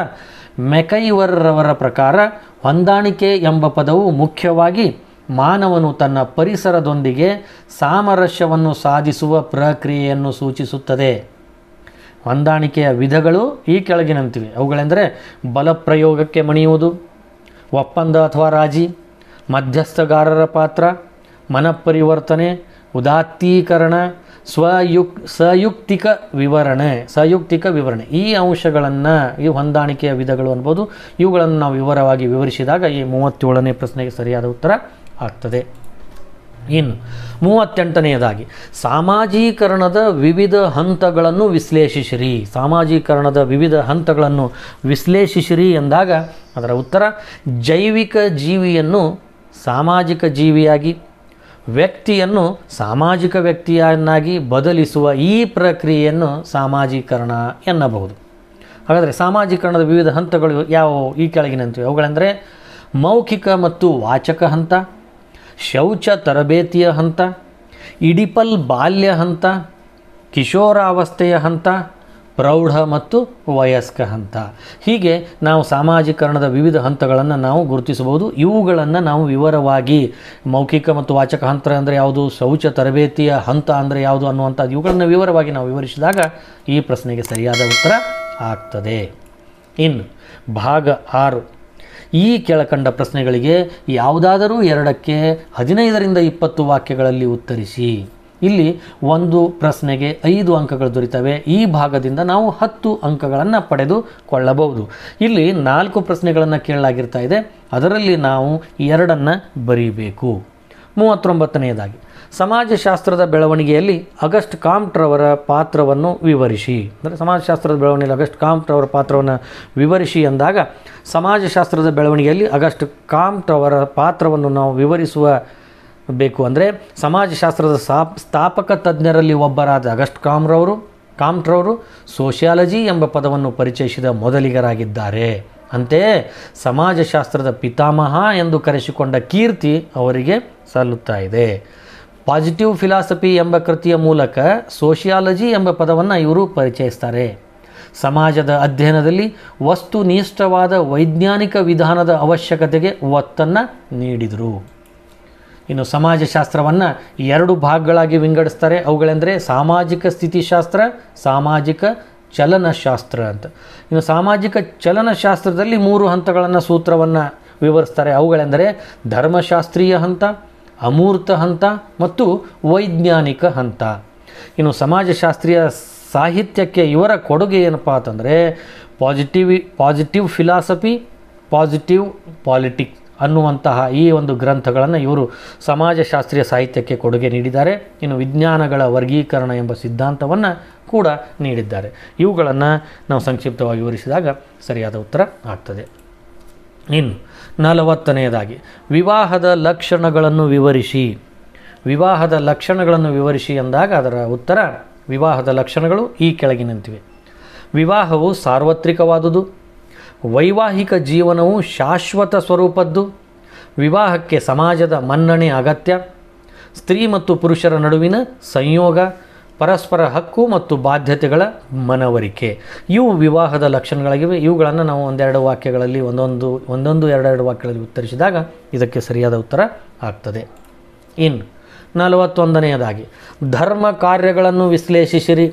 ಮೆಕೈವರ್ರವರ ಪ್ರಕಾರ ಹೊಂದಾಣಿಕೆ ಎಂಬ ಪದವು ಮುಖ್ಯವಾಗಿ ಮಾನವನು ತನ್ನ ಪರಿಸರದೊಂದಿಗೆ ಸಾಮರಸ್ಯವನ್ನು ಸಾಧಿಸುವ ಪ್ರಕ್ರಿಯೆಯನ್ನು ಸೂಚಿಸುತ್ತದೆ ಹೊಂದಾಣಿಕೆಯ ವಿಧಗಳು ಈ ಕೆಳಗಿನಂತಿವೆ ಅವುಗಳೆಂದರೆ ಬಲಪ್ರಯೋಗಕ್ಕೆ ಮಣಿಯುವುದು ಒಪ್ಪಂದ ಅಥವಾ ರಾಜಿ ಮಧ್ಯಸ್ಥಗಾರರ ಪಾತ್ರ ಮನಪರಿವರ್ತನೆ ಉದಾತ್ತೀಕರಣ ಸ್ವಯುಕ್ ಸಯುಕ್ತಿಕ ವಿವರಣೆ ಸಯುಕ್ತಿಕ ವಿವರಣೆ ಈ ಅಂಶಗಳನ್ನು ಈ ಹೊಂದಾಣಿಕೆಯ ವಿಧಗಳು ಅನ್ಬೋದು ಇವುಗಳನ್ನು ನಾವು ವಿವರವಾಗಿ ವಿವರಿಸಿದಾಗ ಈ ಮೂವತ್ತೇಳನೇ ಪ್ರಶ್ನೆಗೆ ಸರಿಯಾದ ಉತ್ತರ ಆಗ್ತದೆ ಇನ್ನು ಮೂವತ್ತೆಂಟನೆಯದಾಗಿ ಸಾಮಾಜೀಕರಣದ ವಿವಿಧ ಹಂತಗಳನ್ನು ವಿಶ್ಲೇಷಿಸಿರಿ ಸಾಮಾಜೀಕರಣದ ವಿವಿಧ ಹಂತಗಳನ್ನು ವಿಶ್ಲೇಷಿಸಿರಿ ಎಂದಾಗ ಅದರ ಉತ್ತರ ಜೈವಿಕ ಜೀವಿಯನ್ನು ಸಾಮಾಜಿಕ ಜೀವಿಯಾಗಿ ವ್ಯಕ್ತಿಯನ್ನು ಸಾಮಾಜಿಕ ವ್ಯಕ್ತಿಯನ್ನಾಗಿ ಬದಲಿಸುವ ಈ ಪ್ರಕ್ರಿಯೆಯನ್ನು ಸಾಮಾಜೀಕರಣ ಎನ್ನಬಹುದು ಹಾಗಾದರೆ ಸಾಮಾಜೀಕರಣದ ವಿವಿಧ ಹಂತಗಳು ಯಾವುವು ಈ ಕೆಳಗಿನಂತಿವೆ ಅವುಗಳೆಂದರೆ ಮೌಖಿಕ ಮತ್ತು ವಾಚಕ ಹಂತ ಶೌಚ ತರಬೇತಿಯ ಹಂತ ಇಡಿಪಲ್ ಬಾಲ್ಯ ಹಂತ ಕಿಶೋರಾವಸ್ಥೆಯ ಹಂತ ಪ್ರೌಢ ಮತ್ತು ವಯಸ್ಕ ಹಂತ ಹೀಗೆ ನಾವು ಸಾಮಾಜೀಕರಣದ ವಿವಿಧ ಹಂತಗಳನ್ನು ನಾವು ಗುರುತಿಸಬಹುದು ಇವುಗಳನ್ನು ನಾವು ವಿವರವಾಗಿ ಮೌಖಿಕ ಮತ್ತು ವಾಚಕ ಹಂತ ಅಂದರೆ ಯಾವುದು ಶೌಚ ತರಬೇತಿಯ ಹಂತ ಅಂದರೆ ಯಾವುದು ಅನ್ನುವಂಥದ್ದು ಇವುಗಳನ್ನು ವಿವರವಾಗಿ ನಾವು ವಿವರಿಸಿದಾಗ ಈ ಪ್ರಶ್ನೆಗೆ ಸರಿಯಾದ ಉತ್ತರ ಆಗ್ತದೆ ಇನ್ನು ಭಾಗ ಆರು ಈ ಕೆಳಕಂಡ ಪ್ರಶ್ನೆಗಳಿಗೆ ಯಾವುದಾದರೂ ಎರಡಕ್ಕೆ ಹದಿನೈದರಿಂದ ಇಪ್ಪತ್ತು ವಾಕ್ಯಗಳಲ್ಲಿ ಉತ್ತರಿಸಿ ಇಲ್ಲಿ ಒಂದು ಪ್ರಶ್ನೆಗೆ ಐದು ಅಂಕಗಳು ದೊರೀತವೆ ಈ ಭಾಗದಿಂದ ನಾವು ಹತ್ತು ಅಂಕಗಳನ್ನು ಪಡೆದುಕೊಳ್ಳಬಹುದು ಇಲ್ಲಿ ನಾಲ್ಕು ಪ್ರಶ್ನೆಗಳನ್ನು ಕೇಳಲಾಗಿರ್ತಾ ಇದೆ ಅದರಲ್ಲಿ ನಾವು ಎರಡನ್ನು ಬರೀಬೇಕು ಮೂವತ್ತೊಂಬತ್ತನೆಯದಾಗಿ ಸಮಾಜಶಾಸ್ತ್ರದ ಬೆಳವಣಿಗೆಯಲ್ಲಿ ಅಗಸ್ಟ್ ಕಾಮ್ಟ್ರವರ ಪಾತ್ರವನ್ನು ವಿವರಿಸಿ ಅಂದರೆ ಸಮಾಜಶಾಸ್ತ್ರದ ಬೆಳವಣಿಗೆಯಲ್ಲಿ ಅಗಸ್ಟ್ ಕಾಮ್ಟ್ರವರ ಪಾತ್ರವನ್ನು ವಿವರಿಸಿ ಅಂದಾಗ ಸಮಾಜಶಾಸ್ತ್ರದ ಬೆಳವಣಿಗೆಯಲ್ಲಿ ಅಗಸ್ಟ್ ಕಾಮ್ಟ್ರವರ ಪಾತ್ರವನ್ನು ನಾವು ವಿವರಿಸುವ ಬೇಕು ಅಂದರೆ ಸಮಾಜಶಾಸ್ತ್ರದ ಸ್ಥಾಪಕ ತಜ್ಞರಲ್ಲಿ ಒಬ್ಬರಾದ ಅಗಸ್ಟ್ ಕಾಮ್ರವರು ಕಾಮ್ಟ್ರವರು ಸೋಷಿಯಾಲಜಿ ಎಂಬ ಪದವನ್ನು ಪರಿಚಯಿಸಿದ ಮೊದಲಿಗರಾಗಿದ್ದಾರೆ ಅಂತೆಯೇ ಸಮಾಜಶಾಸ್ತ್ರದ ಪಿತಾಮಹ ಎಂದು ಕರೆಸಿಕೊಂಡ ಕೀರ್ತಿ ಅವರಿಗೆ ಸಲ್ಲುತ್ತಾ ಇದೆ ಪಾಸಿಟಿವ್ ಫಿಲಾಸಫಿ ಎಂಬ ಕೃತಿಯ ಮೂಲಕ ಸೋಷಿಯಾಲಜಿ ಎಂಬ ಪದವನ್ನು ಇವರು ಪರಿಚಯಿಸ್ತಾರೆ ಸಮಾಜದ ಅಧ್ಯಯನದಲ್ಲಿ ವಸ್ತುನಿಷ್ಠವಾದ ವೈಜ್ಞಾನಿಕ ವಿಧಾನದ ಅವಶ್ಯಕತೆಗೆ ಒತ್ತನ್ನು ನೀಡಿದರು ಇನ್ನು ಸಮಾಜಶಾಸ್ತ್ರವನ್ನು ಎರಡು ಭಾಗಗಳಾಗಿ ವಿಂಗಡಿಸ್ತಾರೆ ಅವುಗಳೆಂದರೆ ಸಾಮಾಜಿಕ ಸ್ಥಿತಿಶಾಸ್ತ್ರ ಸಾಮಾಜಿಕ ಚಲನಶಾಸ್ತ್ರ ಅಂತ ಇನ್ನು ಸಾಮಾಜಿಕ ಚಲನಶಾಸ್ತ್ರದಲ್ಲಿ ಮೂರು ಹಂತಗಳನ್ನು ಸೂತ್ರವನ್ನು ವಿವರಿಸ್ತಾರೆ ಅವುಗಳೆಂದರೆ ಧರ್ಮಶಾಸ್ತ್ರೀಯ ಹಂತ ಅಮೂರ್ತ ಹಂತ ಮತ್ತು ವೈಜ್ಞಾನಿಕ ಹಂತ ಇನ್ನು ಸಮಾಜಶಾಸ್ತ್ರೀಯ ಸಾಹಿತ್ಯಕ್ಕೆ ಇವರ ಕೊಡುಗೆ ಏನಪ್ಪ ಅಂತಂದರೆ positive positive philosophy positive politic ಅನ್ನುವಂತಹ ಈ ಒಂದು ಗ್ರಂಥಗಳನ್ನು ಇವರು ಸಮಾಜಶಾಸ್ತ್ರೀಯ ಸಾಹಿತ್ಯಕ್ಕೆ ಕೊಡುಗೆ ನೀಡಿದ್ದಾರೆ ಇನ್ನು ವಿಜ್ಞಾನಗಳ ವರ್ಗೀಕರಣ ಎಂಬ ಸಿದ್ಧಾಂತವನ್ನು ಕೂಡ ನೀಡಿದ್ದಾರೆ ಇವುಗಳನ್ನು ನಾವು ಸಂಕ್ಷಿಪ್ತವಾಗಿ ವಿವರಿಸಿದಾಗ ಸರಿಯಾದ ಉತ್ತರ ಆಗ್ತದೆ ಇನ್ನು ನಲವತ್ತನೆಯದಾಗಿ ವಿವಾಹದ ಲಕ್ಷಣಗಳನ್ನು ವಿವರಿಸಿ ವಿವಾಹದ ಲಕ್ಷಣಗಳನ್ನು ವಿವರಿಸಿ ಎಂದಾಗ ಅದರ ಉತ್ತರ ವಿವಾಹದ ಲಕ್ಷಣಗಳು ಈ ಕೆಳಗಿನಂತಿವೆ ವಿವಾಹವು ಸಾರ್ವತ್ರಿಕವಾದುದು ವೈವಾಹಿಕ ಜೀವನವು ಶಾಶ್ವತ ಸ್ವರೂಪದ್ದು ವಿವಾಹಕ್ಕೆ ಸಮಾಜದ ಮನ್ನಣೆ ಅಗತ್ಯ ಸ್ತ್ರೀ ಮತ್ತು ಪುರುಷರ ನಡುವಿನ ಸಂಯೋಗ ಪರಸ್ಪರ ಹಕ್ಕು ಮತ್ತು ಬಾಧ್ಯತೆಗಳ ಮನವರಿಕೆ ಇವು ವಿವಾಹದ ಲಕ್ಷಣಗಳಾಗಿವೆ ಇವುಗಳನ್ನು ನಾವು ಒಂದೆರಡು ವಾಕ್ಯಗಳಲ್ಲಿ ಒಂದೊಂದು ಒಂದೊಂದು ಎರಡೆರಡು ವಾಕ್ಯಗಳಲ್ಲಿ ಉತ್ತರಿಸಿದಾಗ ಇದಕ್ಕೆ ಸರಿಯಾದ ಉತ್ತರ ಆಗ್ತದೆ ಇನ್ನು ನಲವತ್ತೊಂದನೆಯದಾಗಿ ಧರ್ಮ ಕಾರ್ಯಗಳನ್ನು ವಿಶ್ಲೇಷಿಸಿರಿ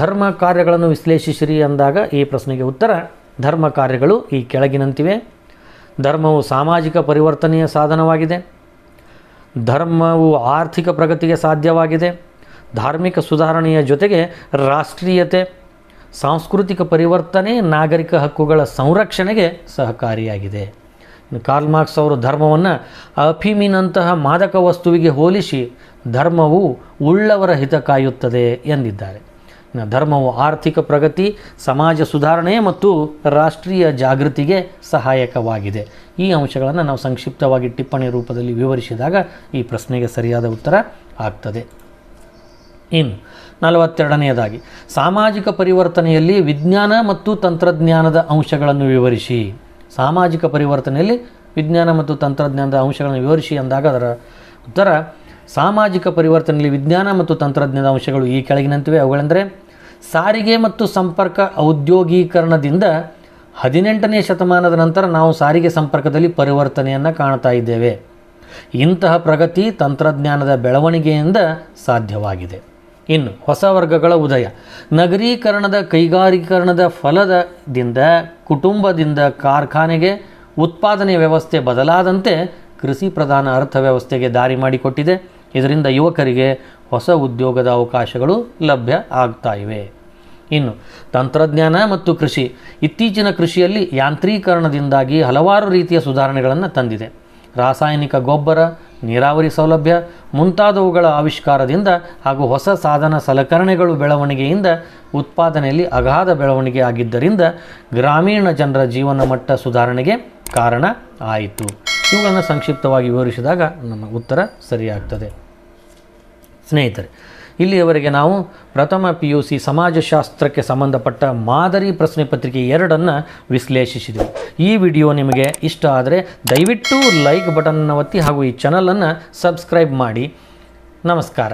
ಧರ್ಮ ಕಾರ್ಯಗಳನ್ನು ವಿಶ್ಲೇಷಿಸಿರಿ ಅಂದಾಗ ಈ ಪ್ರಶ್ನೆಗೆ ಉತ್ತರ ಧರ್ಮ ಕಾರ್ಯಗಳು ಈ ಕೆಳಗಿನಂತಿವೆ ಧರ್ಮವು ಸಾಮಾಜಿಕ ಪರಿವರ್ತನೆಯ ಸಾಧನವಾಗಿದೆ ಧರ್ಮವು ಆರ್ಥಿಕ ಪ್ರಗತಿಗೆ ಸಾಧ್ಯವಾಗಿದೆ ಧಾರ್ಮಿಕ ಸುಧಾರಣೆಯ ಜೊತೆಗೆ ರಾಷ್ಟ್ರೀಯತೆ ಸಾಂಸ್ಕೃತಿಕ ಪರಿವರ್ತನೆ ನಾಗರಿಕ ಹಕ್ಕುಗಳ ಸಂರಕ್ಷಣೆಗೆ ಸಹಕಾರಿಯಾಗಿದೆ ಕಾರ್ಲ್ ಮಾರ್ಕ್ಸ್ ಅವರು ಧರ್ಮವನ್ನು ಅಫೀಮಿನಂತಹ ಮಾದಕ ವಸ್ತುವಿಗೆ ಹೋಲಿಸಿ ಧರ್ಮವು ಉಳ್ಳವರ ಹಿತ ಕಾಯುತ್ತದೆ ಎಂದಿದ್ದಾರೆ ಧರ್ಮವು ಆರ್ಥಿಕ ಪ್ರಗತಿ ಸಮಾಜ ಸುಧಾರಣೆ ಮತ್ತು ರಾಷ್ಟ್ರೀಯ ಜಾಗೃತಿಗೆ ಸಹಾಯಕವಾಗಿದೆ ಈ ಅಂಶಗಳನ್ನು ನಾವು ಸಂಕ್ಷಿಪ್ತವಾಗಿ ಟಿಪ್ಪಣಿ ರೂಪದಲ್ಲಿ ವಿವರಿಸಿದಾಗ ಈ ಪ್ರಶ್ನೆಗೆ ಸರಿಯಾದ ಉತ್ತರ ಆಗ್ತದೆ ಇನ್ನು ನಲವತ್ತೆರಡನೆಯದಾಗಿ ಸಾಮಾಜಿಕ ಪರಿವರ್ತನೆಯಲ್ಲಿ ವಿಜ್ಞಾನ ಮತ್ತು ತಂತ್ರಜ್ಞಾನದ ಅಂಶಗಳನ್ನು ವಿವರಿಸಿ ಸಾಮಾಜಿಕ ಪರಿವರ್ತನೆಯಲ್ಲಿ ವಿಜ್ಞಾನ ಮತ್ತು ತಂತ್ರಜ್ಞಾನದ ಅಂಶಗಳನ್ನು ವಿವರಿಸಿ ಅಂದಾಗ ಅದರ ಉತ್ತರ ಸಾಮಾಜಿಕ ಪರಿವರ್ತನೆಯಲ್ಲಿ ವಿಜ್ಞಾನ ಮತ್ತು ತಂತ್ರಜ್ಞಾನದ ಅಂಶಗಳು ಈ ಕೆಳಗಿನಂತಿವೆ ಅವುಗಳೆಂದರೆ ಸಾರಿಗೆ ಮತ್ತು ಸಂಪರ್ಕ ಔದ್ಯೋಗೀಕರಣದಿಂದ ಹದಿನೆಂಟನೇ ಶತಮಾನದ ನಂತರ ನಾವು ಸಾರಿಗೆ ಸಂಪರ್ಕದಲ್ಲಿ ಪರಿವರ್ತನೆಯನ್ನು ಕಾಣ್ತಾ ಇದ್ದೇವೆ ಇಂತಹ ಪ್ರಗತಿ ತಂತ್ರಜ್ಞಾನದ ಬೆಳವಣಿಗೆಯಿಂದ ಸಾಧ್ಯವಾಗಿದೆ ಇನ್ನು ಹೊಸ ವರ್ಗಗಳ ಉದಯ ನಗರೀಕರಣದ ಕೈಗಾರೀಕರಣದ ಫಲದಿಂದ ಕುಟುಂಬದಿಂದ ಕಾರ್ಖಾನೆಗೆ ಉತ್ಪಾದನೆ ವ್ಯವಸ್ಥೆ ಬದಲಾದಂತೆ ಕೃಷಿ ಪ್ರಧಾನ ಅರ್ಥವ್ಯವಸ್ಥೆಗೆ ದಾರಿ ಮಾಡಿಕೊಟ್ಟಿದೆ ಇದರಿಂದ ಯುವಕರಿಗೆ ಹೊಸ ಉದ್ಯೋಗದ ಅವಕಾಶಗಳು ಲಭ್ಯ ಆಗ್ತಾ ಇವೆ ಇನ್ನು ತಂತ್ರಜ್ಞಾನ ಮತ್ತು ಕೃಷಿ ಇತ್ತೀಚಿನ ಕೃಷಿಯಲ್ಲಿ ಯಾಂತ್ರೀಕರಣದಿಂದಾಗಿ ಹಲವಾರು ರೀತಿಯ ಸುಧಾರಣೆಗಳನ್ನು ತಂದಿದೆ ರಾಸಾಯನಿಕ ಗೊಬ್ಬರ ನೀರಾವರಿ ಸೌಲಭ್ಯ ಮುಂತಾದವುಗಳ ಆವಿಷ್ಕಾರದಿಂದ ಹಾಗೂ ಹೊಸ ಸಾಧನ ಸಲಕರಣೆಗಳು ಬೆಳವಣಿಗೆಯಿಂದ ಉತ್ಪಾದನೆಯಲ್ಲಿ ಅಗಾಧ ಬೆಳವಣಿಗೆ ಆಗಿದ್ದರಿಂದ ಗ್ರಾಮೀಣ ಜನರ ಜೀವನ ಮಟ್ಟ ಸುಧಾರಣೆಗೆ ಕಾರಣ ಆಯಿತು ಇವುಗಳನ್ನು ಸಂಕ್ಷಿಪ್ತವಾಗಿ ವಿವರಿಸಿದಾಗ ನಮ್ಮ ಉತ್ತರ ಸರಿಯಾಗ್ತದೆ ಸ್ನೇಹಿತರೆ ಇಲ್ಲಿಯವರೆಗೆ ನಾವು ಪ್ರಥಮ ಪಿ ಯು ಸಿ ಸಮಾಜಶಾಸ್ತ್ರಕ್ಕೆ ಸಂಬಂಧಪಟ್ಟ ಮಾದರಿ ಪ್ರಶ್ನೆ ಪತ್ರಿಕೆ ಎರಡನ್ನು ವಿಶ್ಲೇಷಿಸಿದೆವು ಈ ವಿಡಿಯೋ ನಿಮಗೆ ಇಷ್ಟ ಆದರೆ ದಯವಿಟ್ಟು ಲೈಕ್ ಬಟನ್ನ ಒತ್ತಿ ಹಾಗೂ ಈ ಚಾನಲನ್ನು ಸಬ್ಸ್ಕ್ರೈಬ್ ಮಾಡಿ ನಮಸ್ಕಾರ